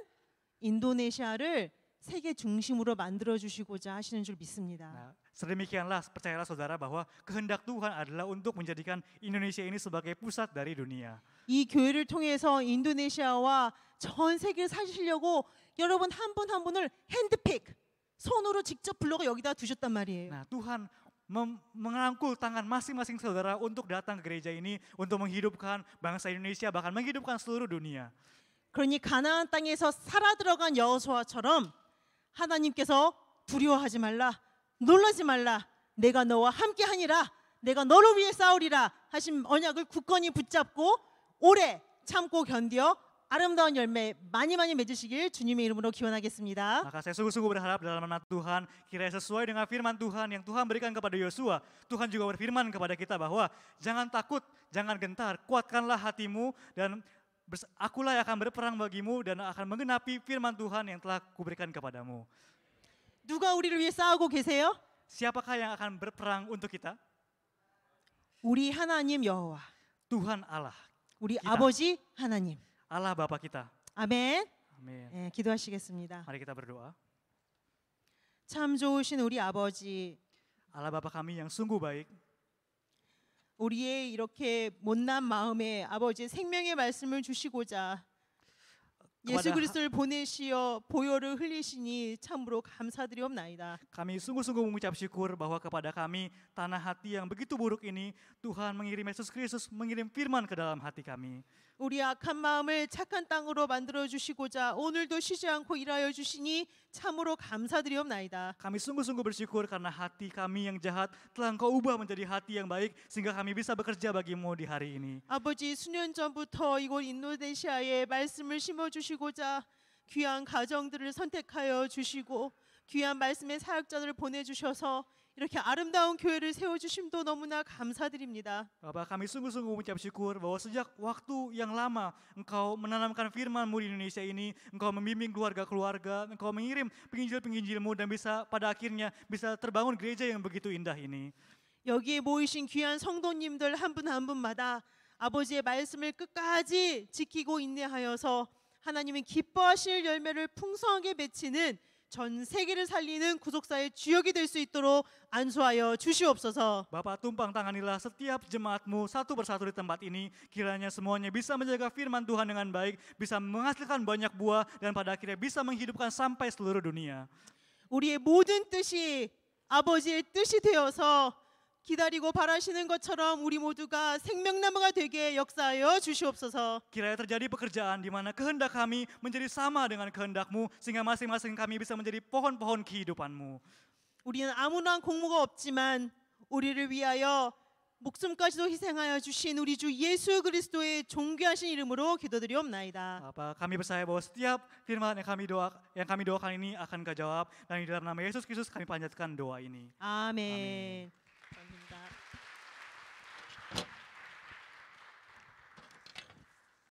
인도네시아를 세계 중심으로 만들어 주시고자 하시는 줄 믿습니다. Sedemikianlah percayalah saudara bahwa kehendak Tuhan adalah untuk menjadikan Indonesia ini sebagai pusat dari dunia. 이 교회를 통해서 인도네시아와 전 세계를 사시려고 여러분 한 분 한 분을 핸드픽 손으로 직접 불러가 여기다 두셨단 말이에요. Nah, Tuhan mengerangkul tangan masing-masing saudara untuk datang ke gereja ini untuk menghidupkan bangsa Indonesia bahkan menghidupkan seluruh dunia. 그러니 가나안 땅에서 살아 들어간 여호수아처럼 하나님께서 두려워하지 말라. 놀라지 말라. 내가 너와 함께 하니라. 내가 너를 위해 싸우리라. 하신 언약을 굳건히 붙잡고 오래 참고 견디어 아름다운 열매 많이 많이 맺으시길 주님의 이름으로 기원하겠습니다. Maka saya sungguh-sungguh berharap dalam nama Tuhan kiranya sesuai dengan firman Tuhan yang Tuhan berikan kepada Yosua, Tuhan juga berfirman kepada kita bahwa jangan takut, jangan gentar, kuatkanlah hatimu dan akulah yang akan berperang bagimu dan akan menggenapi firman Tuhan yang telah kuberikan kepadamu. 누가 우리를 위해 싸우고 계세요? Siapakah yang akan berperang untuk kita? 우리 하나님 여호와. Tuhan Allah. 우리 kita. 아버지 하나님. Allah Bapa kita. 아멘. 아멘. 네, 기도하시겠습니다. Mari kita berdoa. 참 좋으신 우리 아버지. Allah Bapa kami yang sungguh baik. 우리의 이렇게 못난 마음에 아버지 생명의 말씀을 주시고자 예수 그리스도를 보내시어 보혈을 흘리시니 참으로 감사드리옵나이다. Kami sungguh-sungguh mengucap syukur bahwa kepada kami tanah hati yang begitu buruk ini Tuhan mengirim Yesus Kristus mengirim firman ke dalam hati kami. 우리 악한 마음을 착한 땅으로 만들어 주시고자 오늘도 쉬지 않고 일하여 주시니 참으로 감사드리옵나이다. Kami sungguh-sungguh bersyukur karena hati kami yang jahat telah Engkau ubah menjadi hati yang baik sehingga kami bisa bekerja bagimu di hari ini. 아버지 수년 전부터 이곳 인도네시아에 말씀을 심어 주시고자 귀한 가정들을 선택하여 주시고 귀한 말씀의 사역자들을 보내 주셔서 이렇게 아름다운 교회를 세워 주심도 너무나 감사드립니다. Bapa kami sungguh-sungguh mengucap syukur bahwa sejak waktu yang lama Engkau menanamkan firman-Mu di Indonesia ini, Engkau membimbing keluarga-keluarga, Engkau mengirim penginjil-penginjilmu dan bisa pada akhirnya bisa terbangun gereja yang begitu indah ini. 여기에 모이신 귀한 성도님들 한 분 한 분마다 아버지의 말씀을 끝까지 지키고 인내하여서 하나님이 기뻐하실 열매를 풍성하게 맺히는 전 세계를 살리는 구속사의 주역이 될 수 있도록 안수하여 주시옵소서. Bapa tumpang tanganilah setiap jemaatmu satu persatu di tempat ini. Kiranya semuanya bisa menjaga firman Tuhan dengan baik, bisa menghasilkan banyak buah dan pada akhirnya bisa menghidupkan sampai seluruh dunia. 우리의 모든 뜻이 아버지의 뜻이 되어서 기다리고 바라시는 것처럼 우리 모두가 생명나무가 되게 역사하여 주시옵소서. Kiranya terjadi pekerjaan di mana kehendak kami menjadi sama dengan kehendakmu sehingga masing-masing kami bisa menjadi pohon-pohon kehidupanmu. 우리는 아무런 공무가 없지만 우리를 위하여 목숨까지도 희생하여 주신 우리 주 예수 그리스도의 존귀하신 이름으로 기도드리옵나이다. Bapa, kami percaya bahwa setiap firman yang kami doa yang kami doakan ini akan kejawab dan di dalam nama Yesus Kristus kami panjatkan doa ini. Amin. Amin.